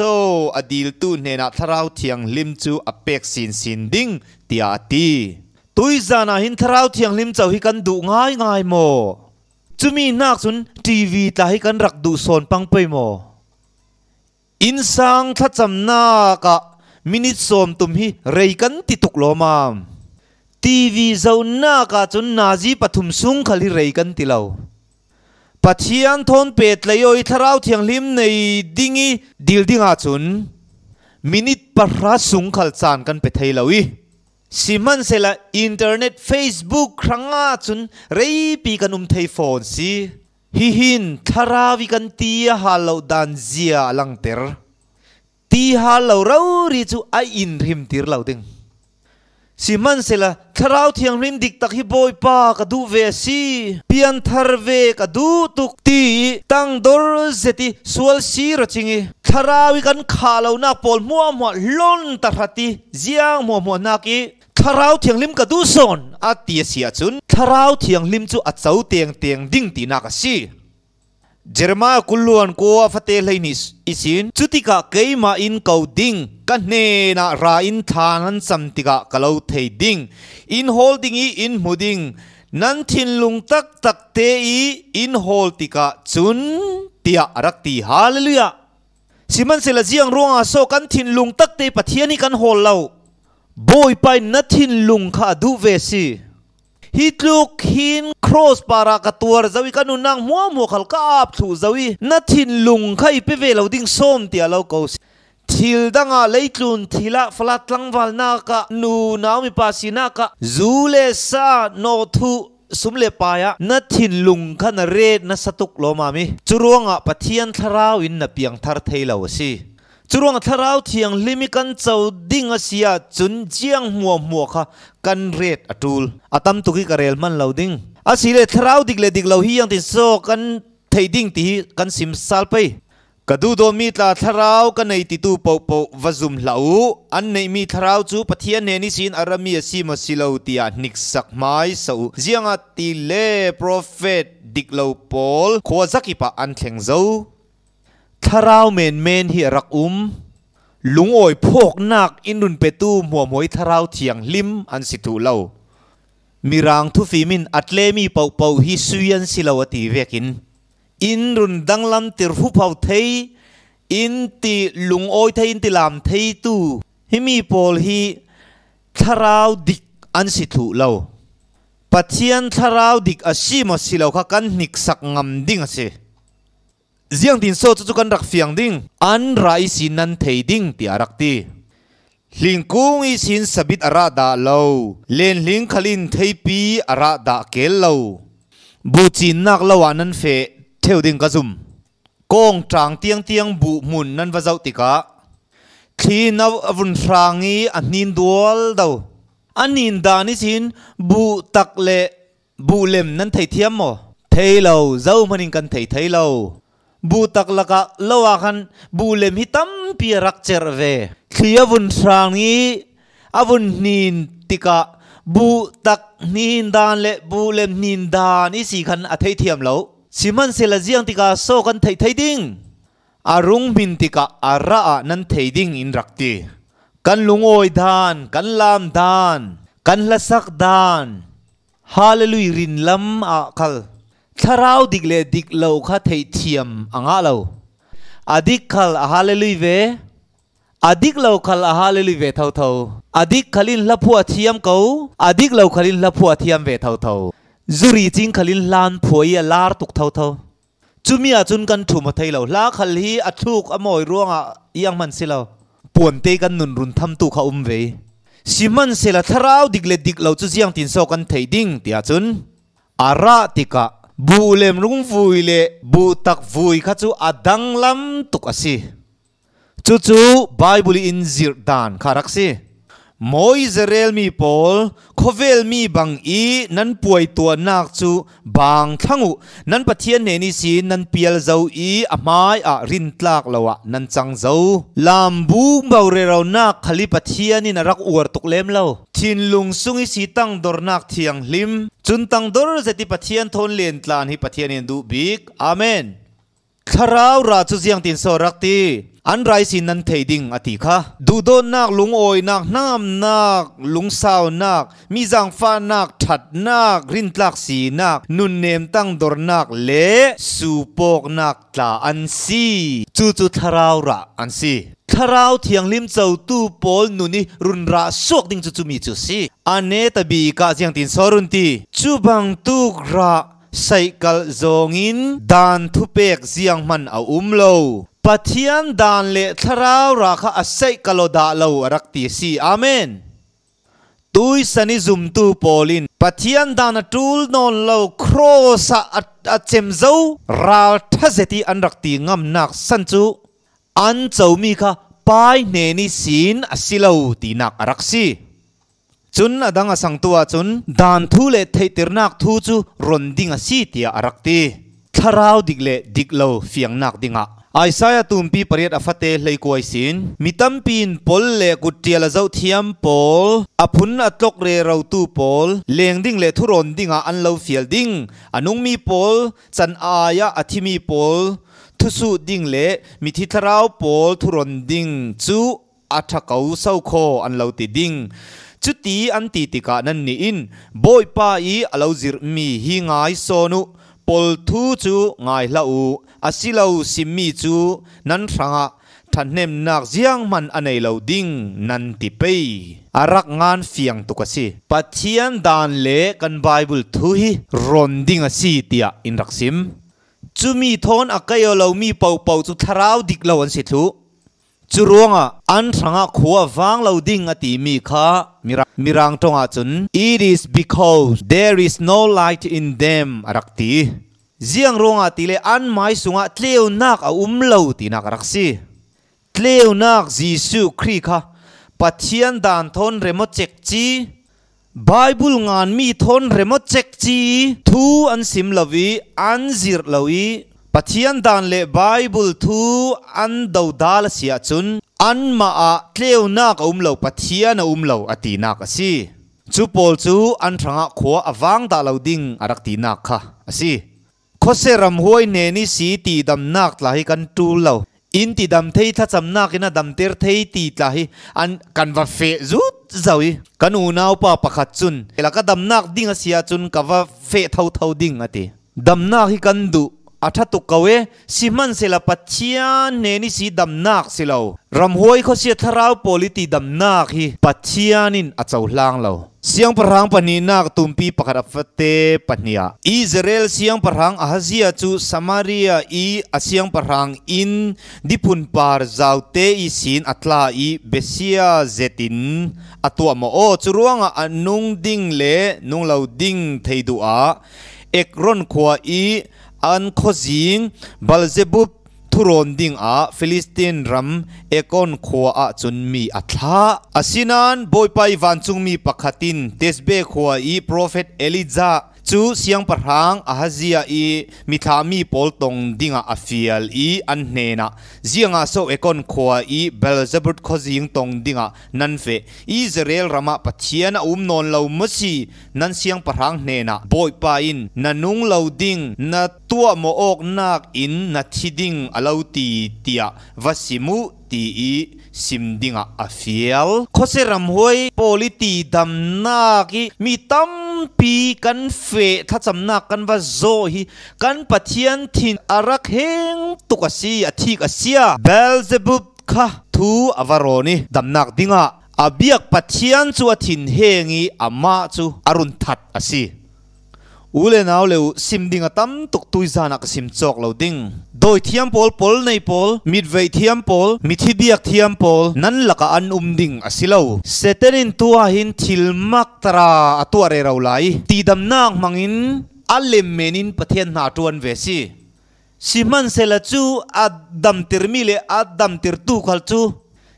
อดีลตูเนนาทราวเทียงลิมจูอเปกสินสินดิงตียตีตุยจานาหินทราวเทียงลิมเจ้าฮิกันดูง่ายง่ายโมจะมีนักสุนทีวีตาฮหกันรักดูโซนปังไปโม อินสังทัดจำนากะมินิสมตุมฮิเรกันติตุกโลมามทีวีเจ้าหน้ากะจนนาจีปฐุมสุงขลิเรกันติเลาปัจจียนทนเปิดเลยโอยทราวเทียงลิมในดิ้งีดิลดิงอาจุน มินิปราสุงขลจานกันไปไทยเลวี si man se la internet facebook kranga chun rei pi kan um thei phone si hi hin thara vi kan ti ha lo dan zia lang ter ti ha lo rau ri chu a in rim tir lo ding si man se la tharau thiang rim dik tak hi boy pa ka du ve si pian thar ve ka du tuk ti tang dor zeti sual si ra chingi tharawi kan kha lo na pol mua mua lon ta rati jiang mua mua na ki ทาราวเทียงลิมกระดูสนอาตียเสียจุนทาราวเทียงลิมจูอัดเสาเตียงเตียงดิ่งตีนักสีเจอร์มาคุลลวนกัวฟเตลัยนิสอิสินจุติกาเกยมาอินเกาดิ่งกันเนนาราอินทานันสัมติกากะเลาเทดิ่งอินโฮลดิ่งอีอินมูดิ่งนั้นทินลุงตักตักเตอีอินโฮลติกาจุนเตียรักตีฮาเลลุยาสิมันเซลเจียงร่วงอาโซกันทินลุงตักเตปะเทียนี่กันโฮลเลา boy pai nathin lung kha du ve si hitluk hin cross para ka tuar zawi kanu nang mua mo khal ka ap thu zawi nathin lung khai pe ve lo ding som ti alo ko thil danga leitlun thila flat langwal na ka nu naomi pa sina ka zule sa no thu sumle paya na thin lung khana re na satuk lo mami churunga pathian tharau in na piang thar thei lo si จุวงทาราวเทียงลิมิกันเจ้าดิ่งอาเซียจุนเจียงหัวหัวค่ะกันเรดอตูลอาตมตุกิกเรลมันเหล่าดิ่งอาศิเลทาราวดิกเลดิกเหล่าฮียังติดโซกันไทยดิ่งตีกันสิมซาลไปกระดูดมีตาทาราวกันในติตูปปวซุมเหล่าอันในมีทาราวจูปเทียนเนนิสินอารามีสีมาสิเลาตียนิกสักไม้สูเจียงอติเลโปรเฟตดิกเหล่าปอลขวาักิปะอันแข็งเจ้าทาราวเมนเมนฮิรักอุมลุงโอยพวกนักอินรุนเปตูหัวหมวยทาราวเทียงลิมอันสิทูเล่ามีรางทุฟีมินอัตเลมีเป่าเป่าฮิสุยันสิลาวตีเวกินอินรุนดังลำติรฟุเาาเทยอินติลุงโอยเทยอินติลามเทยตู้ฮิมีโปลฮิทาราวดิกอันสิทูเล่าปัจเจียนทาราวดิกอาชีมสิลาวขกันนิกสักงำดิ่งเสเสียงดินโซจะจุกันรักเฟียงดิ้งอันไรสินนันเทดิ้งตีอารักตีลิงกุ้งอีสินสบิดอาราดาเลวเลนลิงคลินเทปีอาราดาเกลเลวบูจินนักเลวานันเฟ เทวดิ้งกระซุมกงจางเตียงเตียงบุมุนนันวะเจ้าติกะคลีนเอาอวุนฟรางีอันนินดวลเดาอันนินดานิสินบุตักเลบุเลมนันเทเทียมโมเทเลวเจ้ามันิงกันเทเทเลวบูตักลักะลวาคันบูเลมิตัมปีรักเจรเวขลียวุนสร้างนี้อวุนนินติกะบูตักนินดานเลบูเลมนินดานี่สี่คันอธิเทียมเลาสิมันเซลเจียงติกาโซกันไทยไทยดิ้งอารุงบินติกาอาระนันไทยดิ้งอินรักตีกันลุงโอยดานกันลามดานกันละสักดานฮาเลลูยรินลำอาคัล tharau digle dik lo kha thei thiam anga lo adik khal ahaleli ve adik lo khal ahaleli ve thau thau adik khalin laphu athiam ko adik lo khalin laphu athiam ve thau thau zuri ching khalin lan phoi a lar tuk thau thau a chun kan thuma thei lo la khal hi athuk amoi ruanga yang man silo puan te kan nun run tham tu kha um ve siman sela tharau digle dik lo chu jiang tin so kan thei ding tia chun ara tika bu lem rung vui le bu tak vui kha chu adang lam tuk asi chú chu bible in zir dan karak si มอยเซเรลมีปอลโคเวลมีบางอีนั้นป่วยตัวนักจูบางทั้งอุ นั้นประเทียนเนนิสีนั้นเปียลเจ้าอีอามายอารินตลากลวะนั้นจังเจ้าลามบูบ่าวเรานักขลิประเทียนนี่นรักอวดตกเล่มเล่าทินลุงซุงอีสีตั้งดอร์นักเทียงลิมจุนตั้งดอร์เจติประเทียนทนเลียนตลานฮิประเทียนี่ดูบิกอเมนคาราวราชุเสียงตินโซรักตีอันไรสินันเทดิงอธิค่ะดูโดนนักลุงโอยนักน้ำนักลุงสาวนักมีจังฟ้านักถัดนักรินตลักสีนักนุนเนมตั้งดอรนักเลสูปกนักตาอันซีจูจูทาราวระอันซีทาราวเทียงลิมเจ้าตู้โอลนุนี่รุนระสวกดิงจุจุมีจุซีอันเนตบีกาเจียงตินสรุนตีจูบังตู้ระไซกัลจงอินดานทุเปกเสียงมันเอาอุ้มโล pathian daan le thlaraura kha a seih ka law dah lo a rak ti a si amen tui san i zumtu pawl in pathian daan a òul nawn lo khraws ah a cem zo ral òha zet ih an rak ti ngamnak san cu an comi kha pai hnen ihsin a si lo tinak a rak si cun a dang a sangtu ahcun daan thu le theihtirnak thu cu ran ding a si tiah a rak ti thlarau dik le dik lo fiangnak dingah ไอ้สายตุ้มพีเปรียดอัฟเตลเลยกไอ้สินมิตัมพีนพอลเลกุติอาลาเจ้าที่ยมพอลอภุนอัตโลกเรราตูพอลเลียงดิ้งเลทุรนดิ้งอันเลวเฟียลดิ้งอนุ่งมีพอลจันอายาอธิมีพอลทุสูดิ้งเลมิทิทราวพอลทุรนดิ้งจู่อัตกาวเศร้าโคอันเลวติดิ้งจุดที่อันติติกานั่นนี่อินบอยป้าอีอเลวจิรมีหิงไอโซนุพอลทูจู่ไงเลวอาศิลาสิมีจูนั้นสังะท่านเนมนักเจียงมันอันไหนเราดิ้งนันติเปอารักงานเฟียงตุกสิปัจเจียนดานเลกันไบเบิลทุ่ยรอนดิ้งอาศิเตียอินรักซิมจูมีทอนอักยเรามีเป่าเป่าจุทราวดิกเราอันสิทุจูรวงอ่ะอันสังะขัวฟังเราดิ้งอติมีค่ามีรักมีรังตรงอาจุน it is because there is no light in them รักตี ziang ronga tile an mai sunga tleu nak a umlo ti nak raksi tleu nak jisu khri kha pathian dan thon remo chek chi bible ngan mi ton remo chek chi thu an sim lawi an zir lawi pathian dan le bible thu an dau dal sia chun an ma a tleu nak umlo pathian a umlo ati nak asi si, pol chu an thanga kho avang da lo ding arak ti nak kha si khoseram hoi ne ni si ti dam nak la hi kan tu lo in ti dam thấy tha cham nak ina dam ter thei ti tla hi an kan va fe zut zawi kan u nau pa pakhat chun elaka dam nak ding asia chun ka va fe thâu thau ding ti, dam nak hi kan du อัฐตุกเวสิมันเสลปัจเจียนเนนิสีดำนักสิเรวรำหวยเขาเสียทราวโพลิติดำนักฮีปัจเจียนินอัจหลางเราเสียงประหังปนีนักตุมปีปกระฟเตปนียาอิสราเอลเสียงประหังอาฮซียจูสมารียาอีอาเสียงประหังอินดิพุนปาร์จาวเตอีสินอัตลาอีเบเซียเซตินอัตัวมโอจรวงอันนุงดิ่งเลนุงเราดิ่งเทดูอาเอกรอนควาอีອັນຄໍຈິງບາລເຈບູທຸໂຣນດິງອາຟິລິສຕິນຣາມເອຄອນຄໍອາຈຸນມີອັດທາອາສິນານໂບຍໄປວັນຊຸມມີພຂັດຕິນເທສເບຂົວອີໂດອจูเสียงประหังอาฮาเซียอีมิทามีพอลตงดิ่งอาฟิลอีอันเนนาเซียงอาโซเอคอนควาอีเบลเซบุตโคจิงตงดิ่งนันเฟอีเซเรลรามาปัจเจนาอุมนนลาวมัสีนันเสียงประหังเนนะบอยปปน์นันนุงลาวดิ่งนัตัวโมอกนักอินนัทิดิ่งลาวตีเตียวัสิมุตีอี sim dinga a fial khose ram hoi politi dam na ki mi tam pi kan fe tha cham na kan va zo hi kan pathian thin arak heng tukasi athik asia belzebub kha thu avaroni damnak dinga abiak pathian chu athin hengi ama chu arun that asi u le nau le sim ding a tam tuk tui zana ka sim chok lo ding doi thiam pol pol nei pol mit vei thiam pol mi thi biak thiam pol nan laka an um ding asilo setenin tua hin thil mak tara atua re rau lai ti dam nang mangin alem menin pathian na tuan ve si siman sela chu adam tirmi le adam tirtu khal chu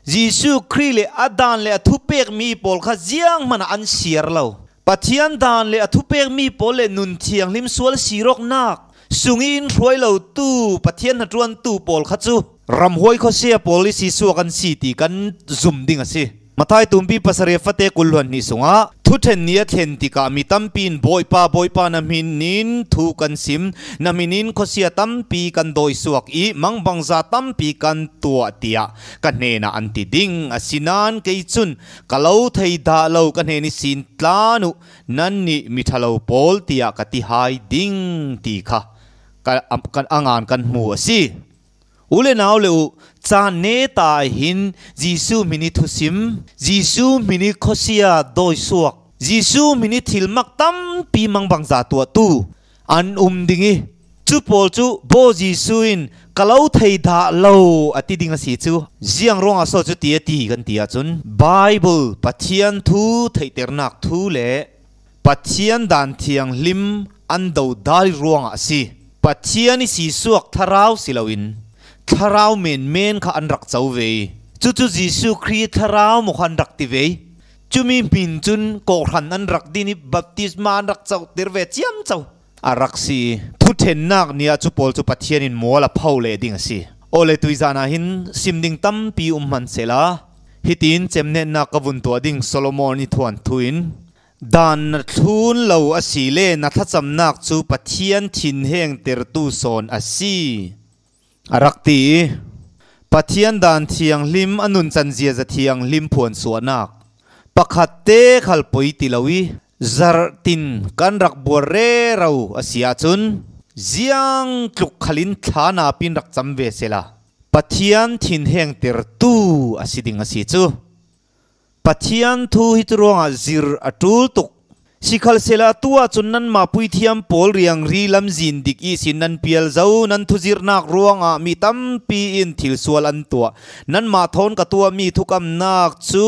jisu khri le adan le thu pek mi pol kha jiang mana an siar lo ปัทยันดานเลอทุเปกมีโปเลนุนเทียงลิมสวลสีรกนักสุงอินรวยเหล่าตู้ปัทยันจวนตู้โปลขัดจูรำห้วยเขาเสียโปลิสีสวกันสีตีกันซุ่มดิ่งสิมาทายตุ้มปีพัสเรฟเตกุลวันนิสุงะทุเทนเนียเทนติกามีตั้มปีนบอยป้าบอยปานามินินทูกันซิมนามินินคเสียตั้มปีกันโดยสวกอีมังบังซาตั้มปีกันตัวเตียกันเนนาอันติดิงอสินานเกยจุนกะเลาไทยดาเลากันเนนิสินตลานุนันนี่มิทาเลาโปลเตียกติหายดิงตีค่ะกันอันองกันหมัวสีอุลนเอาเลวจานเนตาหินยิสูมินิทุสิมยิสูมินิโคเซียโดยสวกยิสูมินิทิลมักตั้มปีมังบังจาตัวตูอันอุมดิงิจูปอลจูโบยิสูอินกะเลาไทยดาเลาอติดิงสีจูเสียงร้องอาศจูเตียตีกันเตียจุนไบเบิลปัียนทูไทยเตรนักทูเลปัียนดันเทียงลิมอันดาดาลร้องอาสีปัียนิสีสวกทาราวสิลาวินทาราวเมนเมนขันรักเจ้าเวจุจู่ิสุครีทาราวมุขันรักติเวจู่มีปินจุนโกขันอันรักดินิบัพติสมารักเจ้าเดรเวจิยมเจ้าอารักสีทุเทนนักเนี่ยจู่ปอลจู่ปัทเทียนินมัวละเผาเลดิ่งสีโอเลตุยจานาหินซิมดิ่งตั้มปีอุมมันเซลาฮิตินเจมเนนักวุนตัวดิ่งโซโลมอนิทวนทุนดานทุนเลวอสีเลนัทจำนักจูปะเทียนทินแห่งเตร์ตูโซนอสีรักตีปะเทียนดานเทียงลิม อนุนจันเจียจะเทียงลิมผวนสวนักประคัดเตขัลปุยติลวี zartin kan rak buare rau asia chun jiang tluk khalin thana pin rak chamve sela pathian thin heng ter tu asiding asi chu pathian thu hi turonga zir atul tuk sikhal sela tua chunnan ma puithiam pol riang ri lamjin dik i sin nan pial zo nan thujir nak ruanga mi tam pi in thil sual an tua nan ma thon ka tua mi thukam nak chu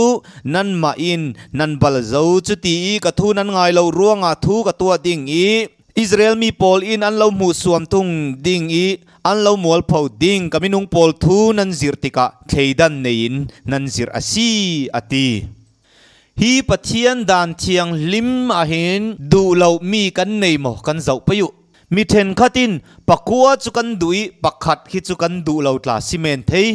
nan ma in nan bal zo chu ti i ka thu nan ngai lo ruanga thu ka tua ding i Israel mi pol in an lo mu suam tung ding i an lo mual phau ding kaminung pol thu nan zir tika thleidan nein nan zir asi ati ฮีปะเทียนดานเทียงลิมอาห็นดูเรามีกันในหมอกันเจ้าประยุมีเทนขัดินปักกัวจุกันดุยปักขัดคิจุกันดูเราตลาซีเมนเทย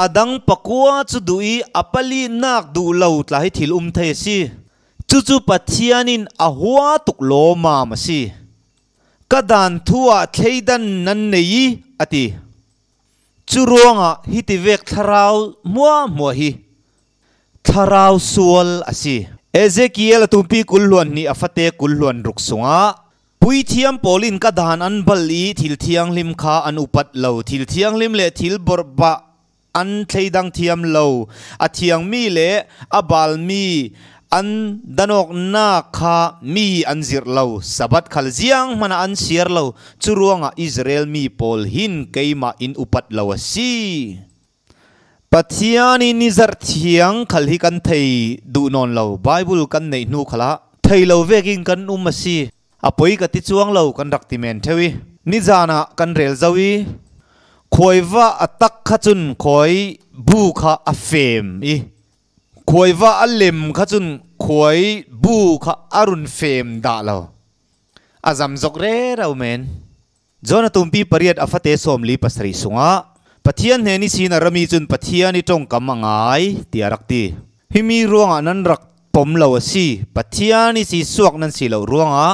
อดังปักกัวจุดุยอปลีนักดูเราตลาให้ทิลุมเทสีจู่จู่ปะเทียนินอาหัวตุกโลมามาสีกระดานทั่วเทดันนันในอติจุรวงอ่ะฮิติเวกทราวมัวมัวฮี tharau sual asi Ezekiel tumpi kulluan ni afate kulluan ruksunga pui thiam polin ka dan an bali thil thiang lim kha an upat lo thil thiang lim le thil borba an tleidang thiam lo a thiang mi le a bal mi an danok na kha mi an zir lo sabat khal ziang mana an siar lo churuanga Israel mi pol hin keima in upat lo si pathiani nizar thiang khal hi kan thei du non lo bible kan nei nu khala thei lo vekin kan um ma si apoi ka ti chuang lo kan rak ti men thewi ni jana kan rel zawi khoiwa atak kha chun khoi bu kha a fem i khoiwa alem kha chun khoi bu kha arun fem da lo azam zok re rau men zona tumpi pariat afate somli pasri sunga ปะทียนเ่นิสีนารมีจุนปะทียนนี่จงกำมังไงเตียรักตีให้มีร่วงนั้นรักปมเหล่าสีปะทียนนี่สีสวกนั้นสีเหล่าร่วงอ่ะ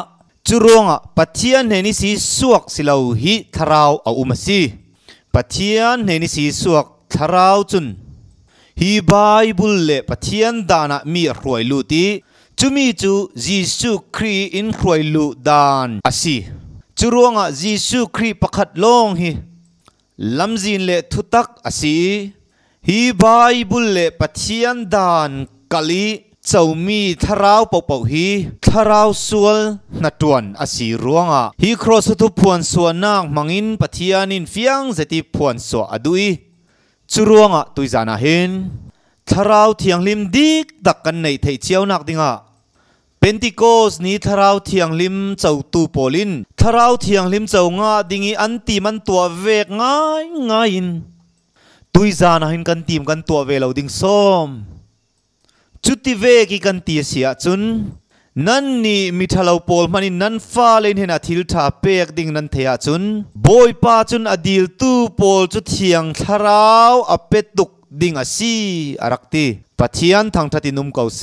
จุร่วงอ่ะปะเทียนเฮนิสีสวกสีเหล่าฮิทราวเอาอุมาสีปะทียนเ่นิสีสวกทราวจุนฮีบายบุลเล่ปะทียนดานะมีรวยลุตีจุมีจูยีสุครีอินรวยลุดานอาสีจุร่วงอ่ะยิสุครีประคัดลงฮีลัมจีนเลทุตักอสีฮีบายบุลเลปัจียนดานกะลีเจ้ามีทาราวปอบปอบฮีทาราวสวลนัดวนอสีร่วงอ่ะฮีครอสทุพวนส่วนนางมังอินปัจียนินฟียงเจติพวนสวอดุยจร่วงอ่ะตุยจานาเห็นทาราวเทียงลิมดีตดักกันในเทเจ้านักดิงอ่ะเป็นติโก้สนี้ทราวเทียงลิมเจ้าตูโปลินทาราวเทียงลิมเจ้างาดิงอันตีมันตัวเวกง่ายง่ายตุยจานะเห็นกันตีมกันตัวเวลาดิงซ้มจุดที่เวกิกันตีเสียจุนนั่นนี่มิทะเลาโปลมันนี่นั่นฟ้าเลนเห็นอาทิลทาเปยกดิ่งนั่นเทียจุนบอยป้าจุนอดีลตู้โปลจุดเทียงทาราวอเป็ดดุกดิ่งอาศีอารักตีปัเทัยนทางทัดินุ่มเกาเซ